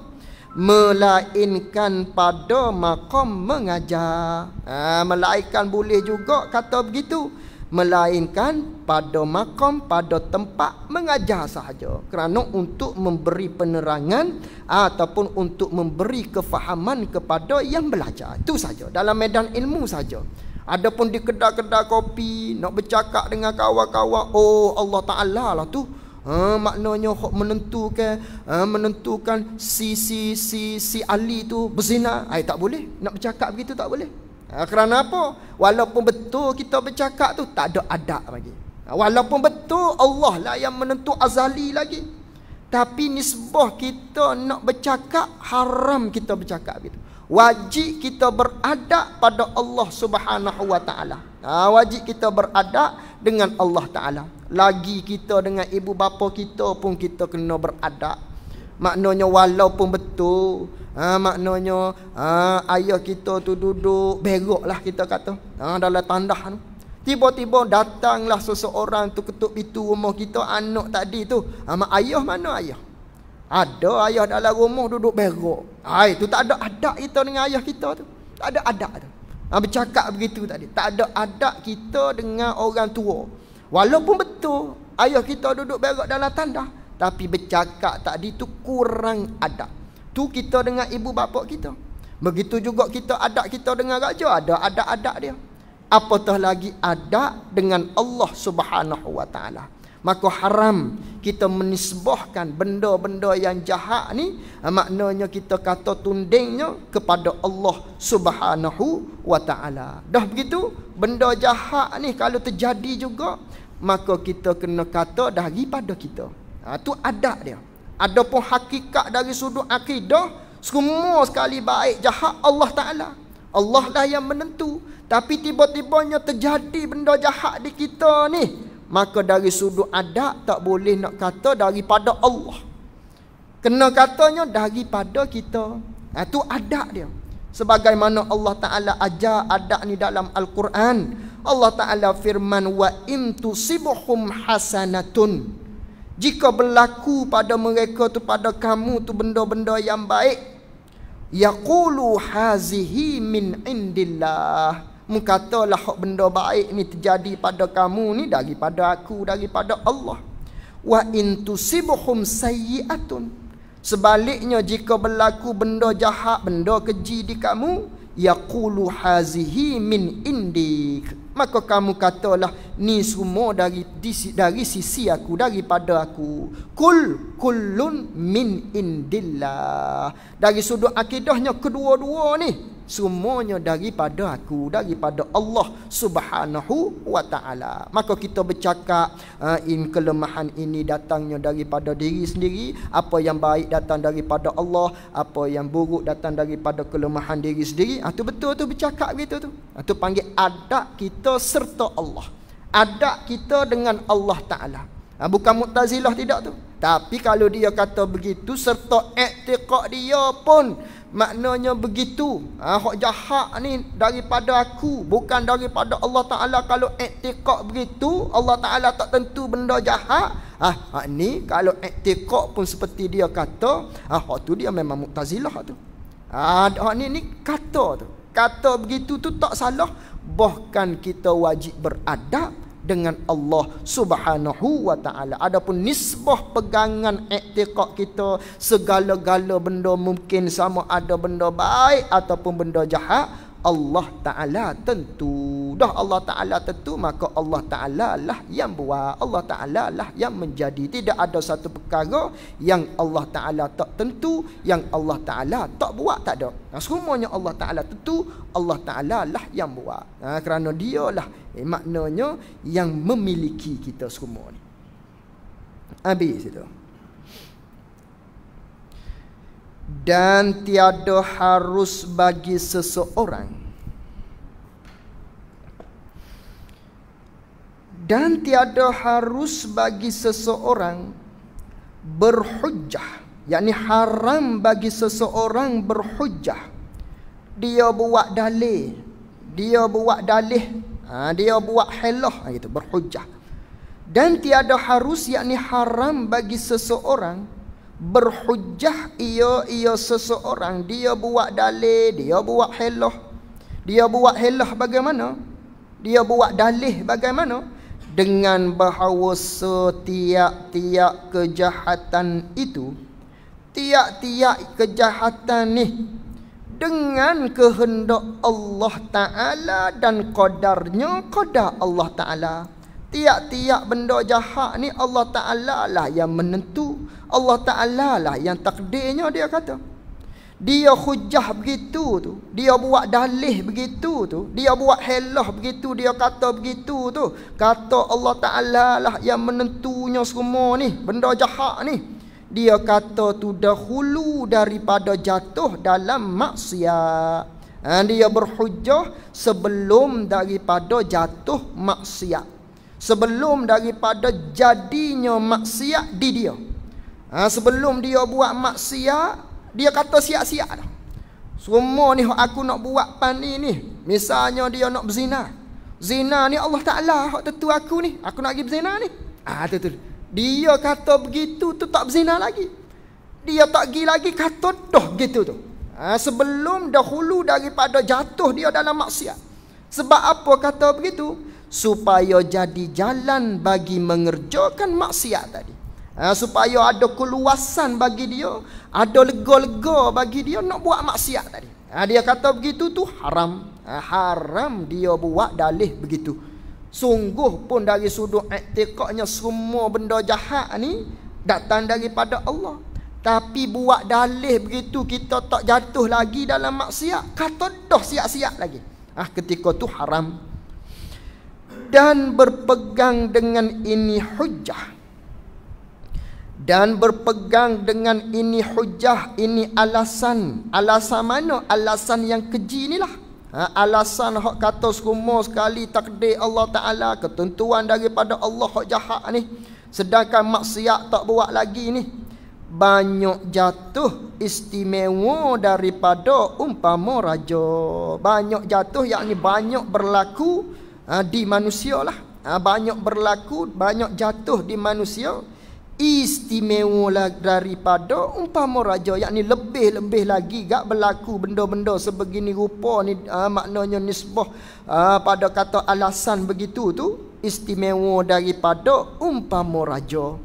melainkan pada maqam mengajar. Ha, melainkan boleh juga kata begitu melainkan pada makam pada tempat mengajar sahaja kerana untuk memberi penerangan ataupun untuk memberi kefahaman kepada yang belajar itu saja dalam medan ilmu saja adapun di kedai-kedai kopi nak bercakap dengan kawan-kawan oh Allah taala lah tu ha, maknanya hok menentukan ha, menentukan si si si si Ali tu berzina ai tak boleh nak bercakap begitu tak boleh Ha, kerana apa? Walaupun betul kita bercakap tu tak ada adab lagi. Ha, walaupun betul Allah lah yang menentu azali lagi. Tapi nisbah kita nak bercakap haram kita bercakap gitu. Wajib kita beradab pada Allah Subhanahu wa taala. Ha, wajib kita beradab dengan Allah taala. Lagi kita dengan ibu bapa kita pun kita kena beradab. Maknanya walaupun betul ha, maknanya ha, ayah kita tu duduk lah kita kata ha, dalam tandah tu Tiba-tiba datanglah seseorang tu ketuk pintu rumah kita anak tadi tu. Ha, mak ayah mana ayah? Ada ayah dalam rumah duduk berok. Hai, itu tak ada adab kita dengan ayah kita tu. Tak ada adab tu. Ha, bercakap begitu tadi. Tak ada adab kita dengan orang tua. Walaupun betul ayah kita duduk berok dalam tanda. Tapi bercakap tadi tu kurang adab. Tu kita dengan ibu bapa kita. Begitu juga kita adat kita dengan raja ada adat-adat dia. Apatah lagi adat dengan Allah Subhanahu wa taala. Maka haram kita menisbahkan benda-benda yang jahat ni maknanya kita kata tundingnya kepada Allah Subhanahu wa taala. Dah begitu benda jahat ni kalau terjadi juga maka kita kena kata daripada kita. Ha tu adat dia. Adapun hakikat dari sudut akidah Semua sekali baik jahat Allah Ta'ala Allah lah yang menentu Tapi tiba-tibanya terjadi benda jahat di kita ni Maka dari sudut adat tak boleh nak kata daripada Allah Kena katanya daripada kita Itu ha, adat dia Sebagaimana Allah Ta'ala ajar adat ni dalam Al-Quran Allah Ta'ala firman Wa intusibuhum hasanatun hasanatun jika berlaku pada mereka tu pada kamu tu benda-benda yang baik yaqulu hazihi min indillah. Mengatalah hak benda baik ni terjadi pada kamu ni daripada aku daripada Allah. Wa in tusibhum sayyi'atun. Sebaliknya jika berlaku benda jahat, benda keji di kamu, yaqulu hazihi min indik maka kamu katalah ni semua dari dari sisi aku daripada aku kul kulun min indillah dari sudut akidahnya kedua-dua ni semuanya daripada aku daripada Allah Subhanahu wa taala maka kita bercakap ah, in kelemahan ini datangnya daripada diri sendiri apa yang baik datang daripada Allah apa yang buruk datang daripada kelemahan diri sendiri ah betul tu bercakap gitu tu ah panggil adab kita kita serta Allah. ada kita dengan Allah Ta'ala. Ha, bukan mutazilah tidak tu. Tapi kalau dia kata begitu serta etiqat dia pun maknanya begitu. Ha, hak jahat ni daripada aku. Bukan daripada Allah Ta'ala kalau etiqat begitu. Allah Ta'ala tak tentu benda jahat. Ah ha, ni kalau etiqat pun seperti dia kata. Ha, hak tu dia memang mutazilah tu. Ha, hak ni, ni kata tu. Kata begitu tu tak salah bahkan kita wajib beradab dengan Allah Subhanahu wa taala. Adapun nisbah pegangan i'tiqad kita segala-gala benda mungkin sama ada benda baik ataupun benda jahat Allah Ta'ala tentu Dah Allah Ta'ala tentu Maka Allah Ta'ala lah yang buat Allah Ta'ala lah yang menjadi Tidak ada satu perkara Yang Allah Ta'ala tak tentu Yang Allah Ta'ala tak buat tak ada nah, Semuanya Allah Ta'ala tentu Allah Ta'ala lah yang buat nah, Kerana dia lah eh, Maknanya yang memiliki kita semua ni Habis itu dan tiada harus bagi seseorang dan tiada harus bagi seseorang berhujah yakni haram bagi seseorang berhujjah. dia buat dalih, dia buat dalih ha, dia buat helah ha, gitu berhujjah. dan tiada harus yakni haram bagi seseorang Berhujjah ia ia seseorang dia buat dalih dia buat helah dia buat helah bagaimana dia buat dalih bagaimana dengan bahawa setiap-tiap kejahatan itu tiap-tiap kejahatan ni dengan kehendak Allah Taala dan qadarnya qadar Allah Taala tiap-tiap benda jahat ni Allah Ta'ala lah yang menentu Allah Ta'ala lah yang takdirnya dia kata dia hujah begitu tu dia buat dalih begitu tu dia buat helah begitu dia kata begitu tu kata Allah Ta'ala lah yang menentunya semua ni benda jahat ni dia kata tu dahulu daripada jatuh dalam maksiat ha, dia berhujah sebelum daripada jatuh maksiat sebelum daripada jadinya maksiat di dia ha, sebelum dia buat maksiat dia kata siap-siap dah semua ni aku nak buat pandi ni misalnya dia nak berzina zina ni Allah Ta'ala hak tentu aku ni aku nak pergi berzina ni ha, tu, tu. dia kata begitu tu tak berzina lagi dia tak pergi lagi kata dah gitu tu ha, sebelum dahulu daripada jatuh dia dalam maksiat sebab apa kata begitu? supaya jadi jalan bagi mengerjakan maksiat tadi ha, supaya ada keluasan bagi dia ada lega-lega bagi dia nak buat maksiat tadi ha, dia kata begitu tu haram ha, haram dia buat dalih begitu sungguh pun dari sudut iktiqatnya semua benda jahat ni datang daripada Allah tapi buat dalih begitu kita tak jatuh lagi dalam maksiat kata dah siap-siap lagi ah ha, ketika tu haram dan berpegang dengan ini hujah dan berpegang dengan ini hujah ini alasan alasan mana alasan yang keji inilah ha, alasan hok kata semua sekali takdir Allah taala ketentuan daripada Allah hok jahat ni sedangkan maksiat tak buat lagi ni banyak jatuh istimewa daripada umpama raja banyak jatuh yakni banyak berlaku Ah, di manusia lah ah, banyak berlaku banyak jatuh di manusia istimewa daripada umpama raja yakni lebih-lebih lagi gak berlaku benda-benda sebegini rupa ni ah, maknanya nisbah pada kata alasan begitu tu istimewa daripada umpama raja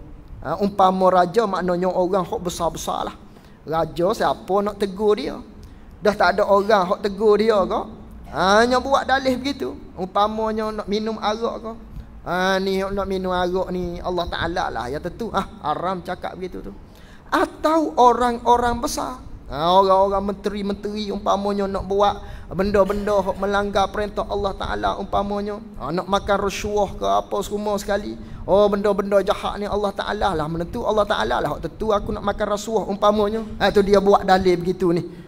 umpama raja maknanya orang hok besar-besar lah raja siapa nak tegur dia dah tak ada orang hok tegur dia kok Ha, hanya buat dalih begitu. Umpamanya nak minum arak ke. Ha, ni nak minum arak ni Allah Ta'ala lah ya tentu. Ah, haram cakap begitu tu. Atau orang-orang besar. Ha, orang-orang menteri-menteri umpamanya nak buat benda-benda melanggar perintah Allah Ta'ala umpamanya. Ha, nak makan rasuah ke apa semua sekali. Oh benda-benda jahat ni Allah Ta'ala lah. Menentu Allah Ta'ala lah. Tentu aku nak makan rasuah umpamanya. Ha, tu dia buat dalih begitu ni.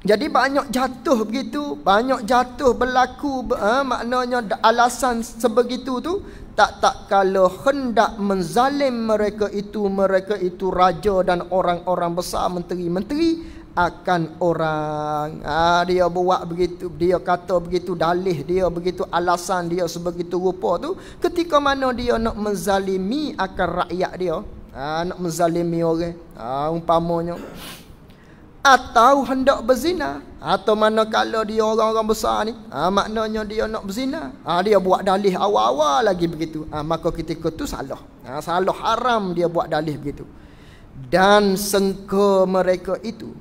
Jadi banyak jatuh begitu, banyak jatuh berlaku ha, maknanya alasan sebegitu tu tak tak kalau hendak menzalim mereka itu mereka itu raja dan orang-orang besar menteri-menteri akan orang ha, dia buat begitu dia kata begitu dalih dia begitu alasan dia sebegitu rupa tu ketika mana dia nak menzalimi akan rakyat dia ha, nak menzalimi orang ha, umpamanya atau hendak berzina atau mana kalau dia orang-orang besar ni ha, maknanya dia nak berzina ha, dia buat dalih awal-awal lagi begitu ha, maka ketika tu salah ha, salah haram dia buat dalih begitu dan sengka mereka itu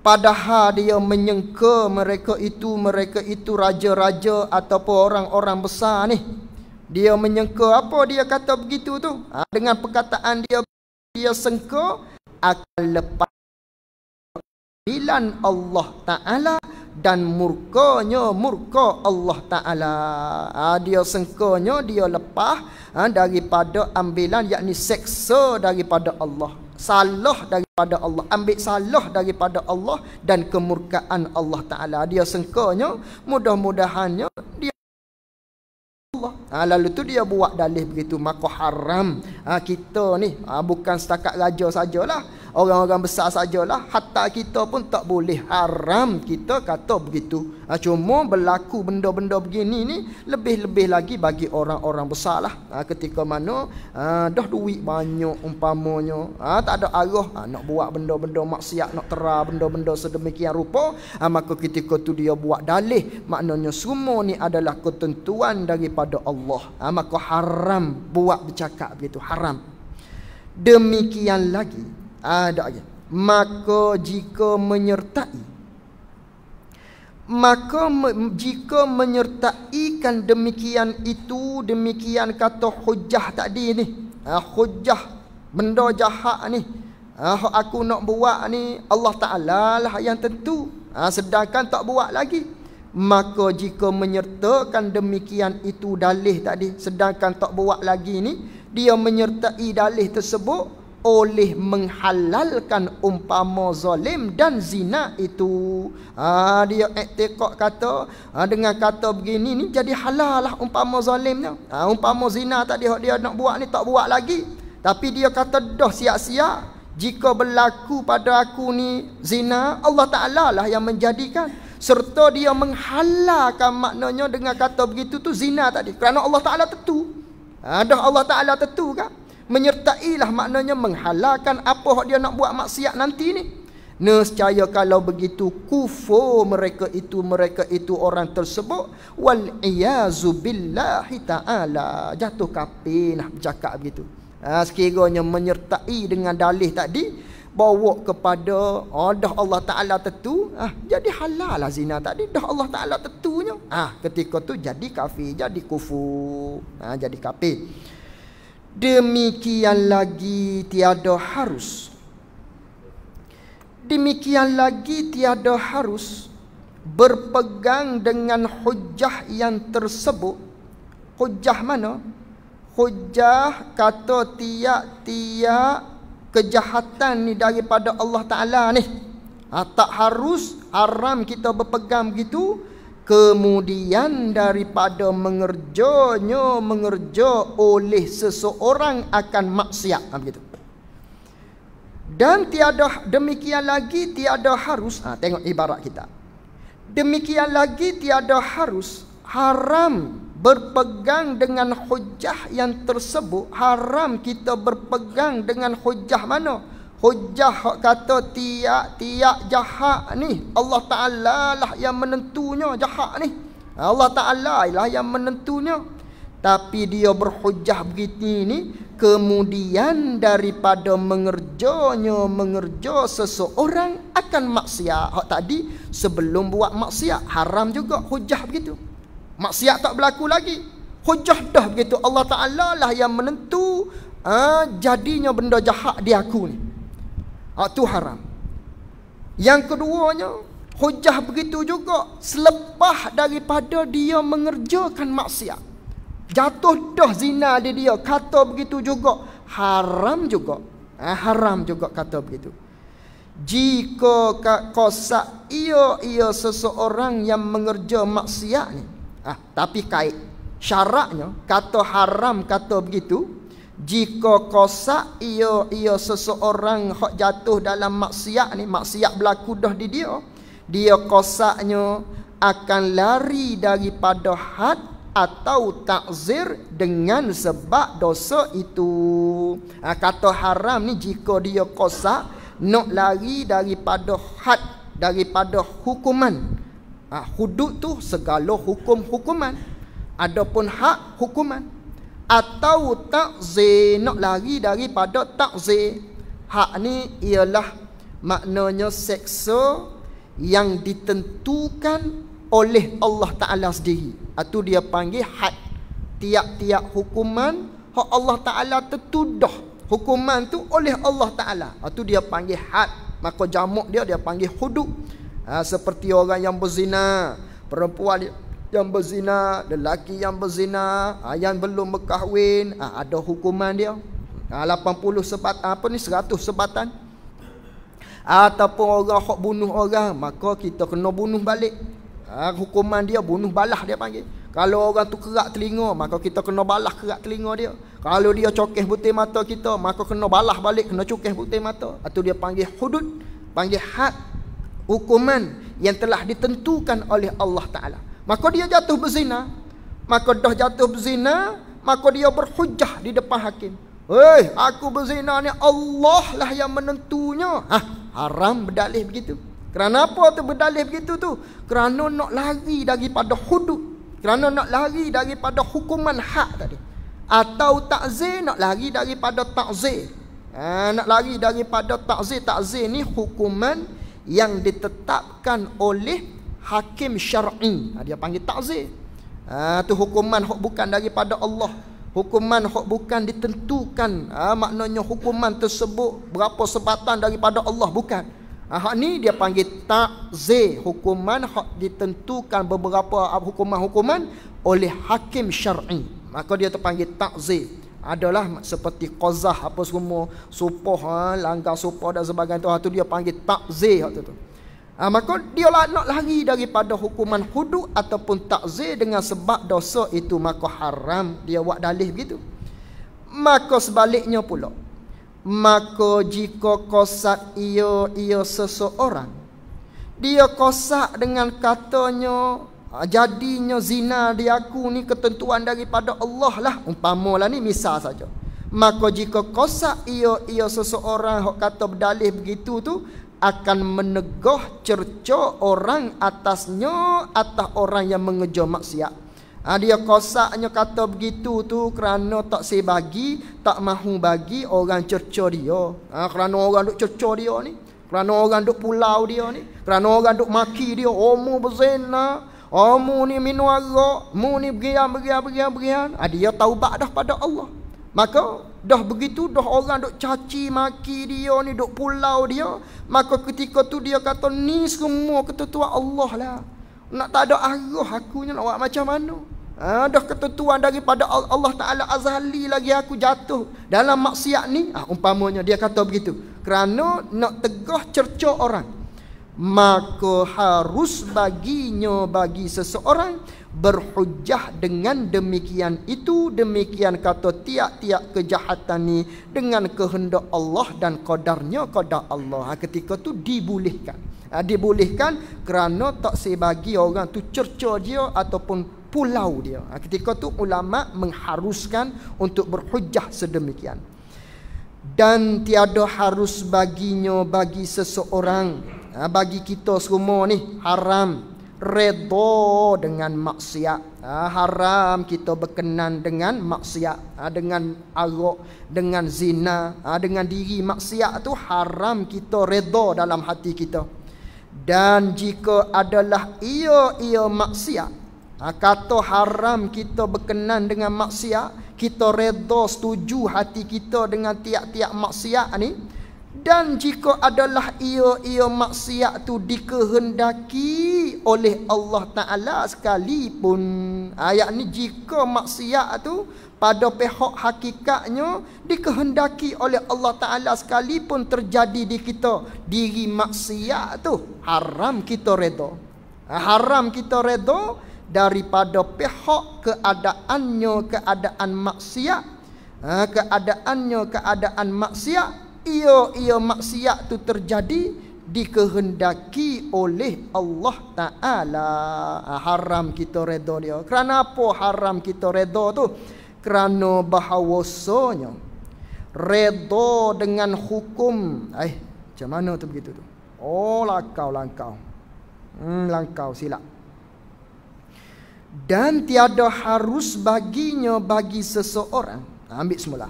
padahal dia menyengka mereka itu mereka itu raja-raja ataupun orang-orang besar ni dia menyengka apa dia kata begitu tu ha, dengan perkataan dia dia sengka akan lepas pemanggilan Allah Ta'ala dan murkanya murka Allah Ta'ala ha, dia sengkanya dia lepah ha, daripada ambilan yakni seksa daripada Allah salah daripada Allah ambil salah daripada Allah dan kemurkaan Allah Ta'ala dia sengkanya mudah-mudahannya dia Ha, lalu tu dia buat dalih begitu maka haram ha, kita ni ha, bukan setakat raja sajalah orang-orang besar sajalah hatta kita pun tak boleh haram kita kata begitu ha, cuma berlaku benda-benda begini ni lebih-lebih lagi bagi orang-orang besar lah ha, ketika mana ha, dah duit banyak umpamanya ha, tak ada arah ha, nak buat benda-benda maksiat nak tera benda-benda sedemikian rupa ha, maka ketika tu dia buat dalih maknanya semua ni adalah ketentuan daripada Allah ha, maka haram buat bercakap begitu haram demikian lagi ada aja. Maka jika menyertai Maka me, jika menyertaikan demikian itu Demikian kata hujah tadi ni uh, Hujah benda jahat ni uh, Aku nak buat ni Allah Ta'ala lah yang tentu uh, Sedangkan tak buat lagi Maka jika menyertakan demikian itu dalih tadi Sedangkan tak buat lagi ni Dia menyertai dalih tersebut oleh menghalalkan umpama zalim dan zina itu ha, dia etikok kata ha, dengan kata begini ni jadi halal lah umpama zalimnya ha, umpama zina tadi dia nak buat ni tak buat lagi tapi dia kata dah sia-sia jika berlaku pada aku ni zina Allah Ta'ala lah yang menjadikan serta dia menghalalkan maknanya dengan kata begitu tu zina tadi kerana Allah Ta'ala tentu ha, dah Allah Ta'ala tentu kan Menyertai lah maknanya menghalakan apa yang dia nak buat maksiat nanti ni nescaya kalau begitu kufu mereka itu mereka itu orang tersebut wal iyazu billahi taala jatuh kafir nak lah bercakap begitu ha, sekiranya menyertai dengan dalih tadi bawa kepada oh, dah Allah Ta'ala tentu ah, jadi halal lah zina tadi dah Allah Ta'ala tentunya ah, ketika tu jadi kafir jadi kufu ah, jadi kafir Demikian lagi tiada harus Demikian lagi tiada harus Berpegang dengan hujah yang tersebut Hujah mana? Hujah kata tiak-tiak kejahatan ni daripada Allah Ta'ala ni ha, Tak harus haram kita berpegang begitu Kemudian daripada mengerjanya mengerja oleh seseorang akan maksiat ha, begitu. Dan tiada demikian lagi tiada harus ha, tengok ibarat kita. Demikian lagi tiada harus haram berpegang dengan hujah yang tersebut haram kita berpegang dengan hujah mana? Hujah hak kata tiak-tiak jahat ni Allah Ta'ala lah yang menentunya jahat ni Allah Ta'ala lah yang menentunya Tapi dia berhujah begini ni Kemudian daripada mengerjanya Mengerja seseorang akan maksiat Hak tadi sebelum buat maksiat Haram juga hujah begitu Maksiat tak berlaku lagi Hujah dah begitu Allah Ta'ala lah yang menentu ha, Jadinya benda jahat di aku ni itu ah, haram Yang keduanya Hujah begitu juga Selepas daripada dia mengerjakan maksiat Jatuh dah zina di dia Kata begitu juga Haram juga eh, Haram juga kata begitu Jika kosa ia ia seseorang yang mengerja maksiat ni ah, Tapi kait syaratnya Kata haram kata begitu jika kosa ia ia seseorang hok jatuh dalam maksiat ni maksiat berlaku dah di dia dia kosaknya akan lari daripada had atau takzir dengan sebab dosa itu ha, kata haram ni jika dia kosa nak lari daripada had daripada hukuman ha, hudud tu segala hukum-hukuman adapun hak hukuman atau ta'zi nak lari daripada ta'zi hak ni ialah maknanya seksa yang ditentukan oleh Allah Ta'ala sendiri atau dia panggil had tiap-tiap hukuman hak Allah Ta'ala tertuduh hukuman tu oleh Allah Ta'ala atau dia panggil had maka jamuk dia dia panggil hudud ha, seperti orang yang berzina perempuan yang berzina, lelaki yang berzina, yang belum berkahwin, ah, ada hukuman dia. 80 ah, sebat ah, apa ni 100 sebatan. Ataupun orang hok bunuh orang, maka kita kena bunuh balik. hukuman dia bunuh balah dia panggil. Kalau orang tu kerak telinga, maka kita kena balah kerak telinga dia. Kalau dia cokeh butir mata kita, maka kena balah balik, kena cokeh butir mata. Atau dia panggil hudud, panggil hak hukuman yang telah ditentukan oleh Allah Ta'ala. Maka dia jatuh berzina. Maka dah jatuh berzina, maka dia berhujah di depan hakim. Hei, aku berzina ni Allah lah yang menentunya. Ha, haram berdalih begitu. Kerana apa tu berdalih begitu tu? Kerana nak lari daripada hudud. Kerana nak lari daripada hukuman hak tadi. Atau takzir nak lari daripada takzir. Ha, nak lari daripada takzir. Takzir ni hukuman yang ditetapkan oleh hakim syar'i ha, dia panggil ta'zir ha, tu hukuman hak bukan daripada Allah hukuman hak bukan ditentukan ha, maknanya hukuman tersebut berapa sebatan daripada Allah bukan ha, hak ni dia panggil ta'zir hukuman hak ditentukan beberapa hukuman-hukuman oleh hakim syar'i maka dia terpanggil ta'zir adalah seperti qazah apa semua supah ha, langgar supah dan sebagainya tu, ha, dia panggil ta'zir tu, tu. Ha, maka dia lah nak lari daripada hukuman hudud ataupun takzir dengan sebab dosa itu maka haram dia buat dalih begitu maka sebaliknya pula maka jika kosak ia ia seseorang dia kosak dengan katanya ha, jadinya zina dia aku ni ketentuan daripada Allah lah umpamalah ni misal saja maka jika kosak ia ia seseorang hok kata berdalih begitu tu akan menegoh cerco orang atasnya atas orang yang mengejar maksiat. Ha, dia kosaknya kata begitu tu kerana tak sebagi, tak mahu bagi orang cerco dia. Ha, kerana orang duk cerco dia ni. Kerana orang duk pulau dia ni. Kerana orang duk maki dia. Oh Omu berzena. Oh, mu ni minu arak. Mu ni bergian, bergian, bergian, bergian. Ha, dia taubat dah pada Allah. Maka Dah begitu dah orang dok caci maki dia ni duk pulau dia Maka ketika tu dia kata ni semua ketentuan Allah lah Nak tak ada arah aku ni nak buat macam mana ha, Dah ketentuan daripada Allah Ta'ala azali lagi aku jatuh Dalam maksiat ni ha, Umpamanya dia kata begitu Kerana nak tegah cerca orang maka harus baginya bagi seseorang berhujah dengan demikian itu demikian kata tiak-tiak kejahatan ni dengan kehendak Allah dan kodarnya kodar Allah ha, ketika tu dibulihkan, ha, dibulihkan kerana tak sebagi orang tu cerca dia ataupun pulau dia ha, ketika tu ulama mengharuskan untuk berhujah sedemikian dan tiada harus baginya bagi seseorang ha, bagi kita semua ni haram redha dengan maksiat ha, haram kita berkenan dengan maksiat ha, dengan arak dengan zina ha, dengan diri maksiat tu haram kita redha dalam hati kita dan jika adalah ia ia maksiat ha, kata haram kita berkenan dengan maksiat kita redha setuju hati kita dengan tiap-tiap maksiat ni dan jika adalah ia-ia maksiat tu dikehendaki oleh Allah Ta'ala sekalipun. Ayat ni jika maksiat tu pada pihak hakikatnya dikehendaki oleh Allah Ta'ala sekalipun terjadi di kita. Diri maksiat tu haram kita redha. Haram kita redha daripada pihak keadaannya keadaan maksiat. Ha, keadaannya keadaan maksiat ia-ia maksiat tu terjadi dikehendaki oleh Allah Ta'ala ah, haram kita redha dia kerana apa haram kita redha tu kerana bahawasanya redha dengan hukum eh macam mana tu begitu tu oh langkau langkau hmm, langkau silap dan tiada harus baginya bagi seseorang ambil semula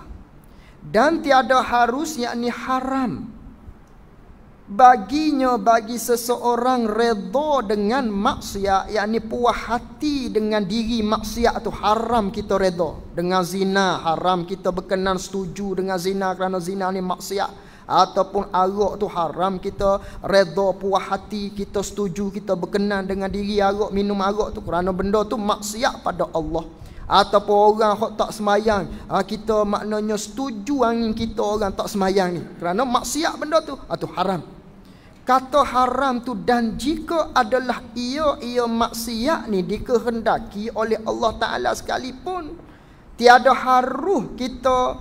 dan tiada harus yakni haram baginya bagi seseorang redha dengan maksiat yakni puas hati dengan diri maksiat tu haram kita redha dengan zina haram kita berkenan setuju dengan zina kerana zina ni maksiat ataupun arak tu haram kita redha puas hati kita setuju kita berkenan dengan diri arak minum arak tu kerana benda tu maksiat pada Allah Allah Ataupun orang yang tak semayang ha, Kita maknanya setuju angin kita orang tak semayang ni Kerana maksiat benda tu Itu ah, ha, haram Kata haram tu dan jika adalah ia-ia maksiat ni dikehendaki oleh Allah Ta'ala sekalipun Tiada haruh kita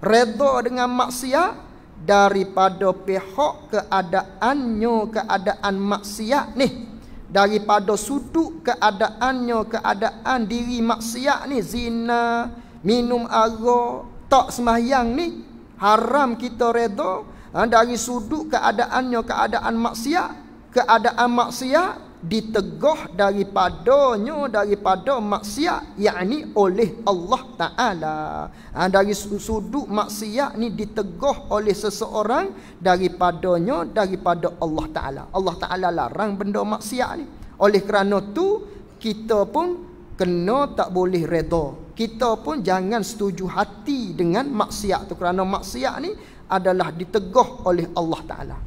redha dengan maksiat daripada pihak keadaannya keadaan maksiat ni daripada sudut keadaannya keadaan diri maksiat ni zina minum arak tak semayang ni haram kita redha ha, dari sudut keadaannya keadaan maksiat keadaan maksiat diteguh daripadanya daripada maksiat yakni oleh Allah taala ha, dari sudut maksiat ni diteguh oleh seseorang daripadanya daripada Allah taala Allah taala larang benda maksiat ni oleh kerana tu kita pun kena tak boleh redha kita pun jangan setuju hati dengan maksiat tu kerana maksiat ni adalah diteguh oleh Allah taala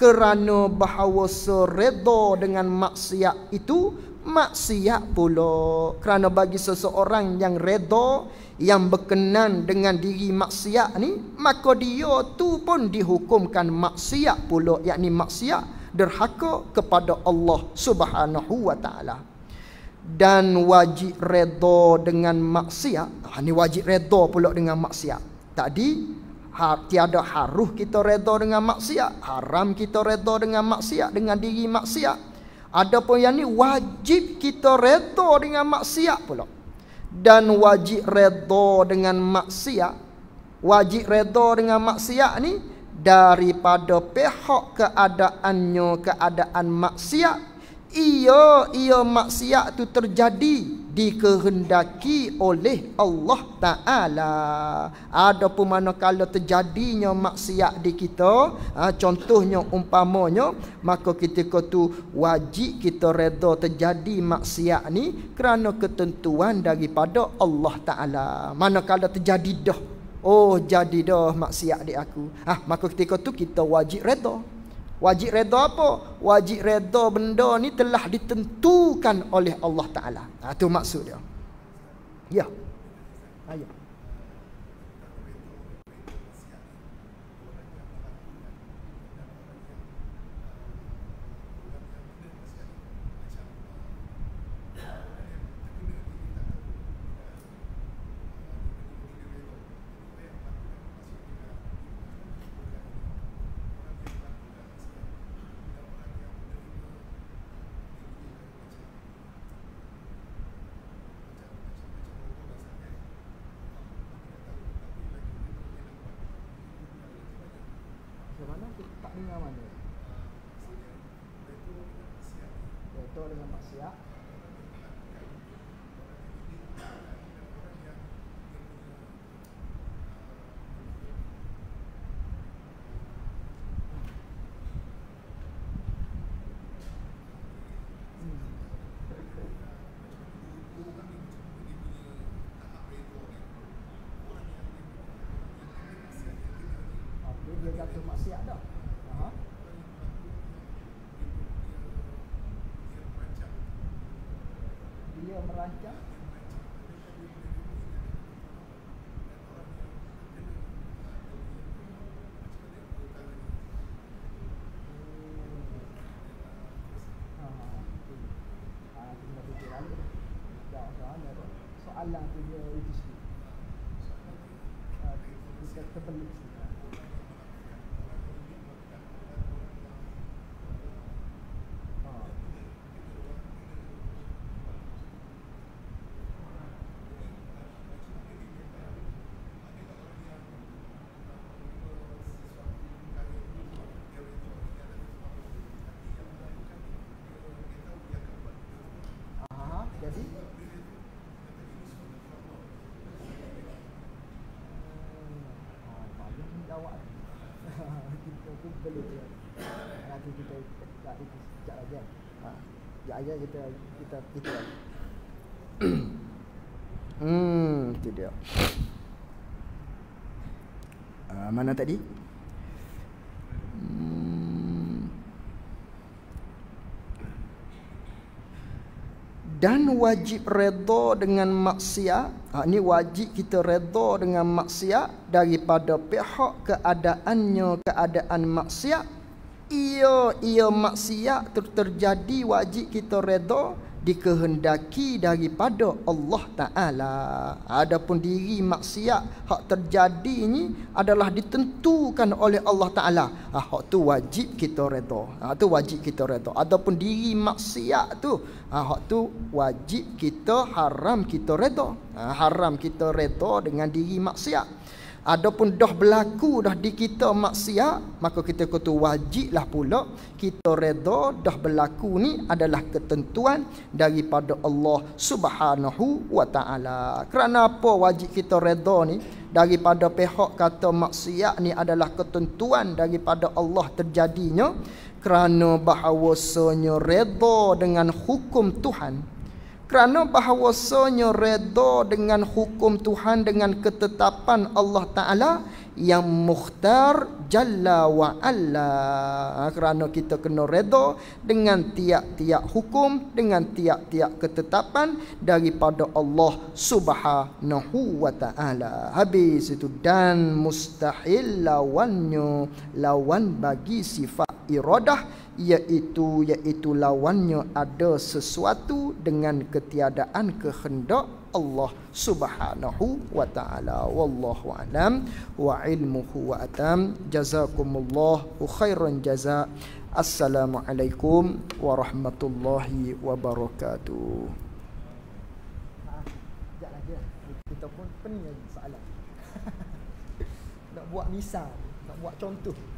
kerana bahawa seredo dengan maksiat itu maksiat pula kerana bagi seseorang yang redo yang berkenan dengan diri maksiat ni maka dia tu pun dihukumkan maksiat pula yakni maksiat derhaka kepada Allah Subhanahu wa taala dan wajib redo dengan maksiat Ini ha, wajib redo pula dengan maksiat tadi Har, tiada haruh kita redha dengan maksiat haram kita redha dengan maksiat dengan diri maksiat adapun yang ni wajib kita redha dengan maksiat pula dan wajib redha dengan maksiat wajib redha dengan maksiat ni daripada pihak keadaannya keadaan maksiat ia ia maksiat tu terjadi dikehendaki oleh Allah Ta'ala Adapun kalau terjadinya maksiat di kita ha, Contohnya umpamanya Maka kita kata wajib kita reda terjadi maksiat ni Kerana ketentuan daripada Allah Ta'ala Mana kalau terjadi dah Oh jadi dah maksiat di aku ha, Maka kita kata kita wajib reda Wajib reda apa? Wajib reda benda ni telah ditentukan oleh Allah Ta'ala. Itu ha, maksud dia. Ya. Ayah. Ha, mana aku tak dengar mana. Betul dengan maksiat. ke maksiat dah. Ha. Dia merancang Soalan tu dia itu sendiri Dia kata perlu sendiri pun perlu dia nanti kita tadi sejak lagi kan ya ya kita kita kita hmm itu dia uh, mana tadi dan wajib redha dengan maksiat ha, ini wajib kita redha dengan maksiat daripada pihak keadaannya keadaan maksiat ia ia maksiat ter terjadi wajib kita redha dikehendaki daripada Allah Ta'ala Adapun diri maksiat hak terjadi ini adalah ditentukan oleh Allah Ta'ala ah, Hak tu wajib kita reda Hak ah, tu wajib kita reda Adapun diri maksiat tu ah, Hak tu wajib kita haram kita reda ah, Haram kita reda dengan diri maksiat Adapun dah berlaku dah di kita maksiat, maka kita kata wajiblah pula kita redha dah berlaku ni adalah ketentuan daripada Allah Subhanahu wa taala. Kerana apa wajib kita redha ni? daripada pihak kata maksiat ni adalah ketentuan daripada Allah terjadinya kerana bahawasanya redha dengan hukum Tuhan kerana bahawasanya redha dengan hukum Tuhan dengan ketetapan Allah Taala yang mukhtar jalla wa alla ha, kerana kita kena redha dengan tiap-tiap hukum dengan tiap-tiap ketetapan daripada Allah subhanahu wa taala habis itu dan mustahil lawannya lawan bagi sifat iradah iaitu iaitu lawannya ada sesuatu dengan ketiadaan kehendak Allah Subhanahu wa taala. Wallahu alam wa ilmuhu wa atam. Jazakumullah khairan jaza. Assalamualaikum warahmatullahi wabarakatuh. Lah. Kita buat misal, nak buat contoh.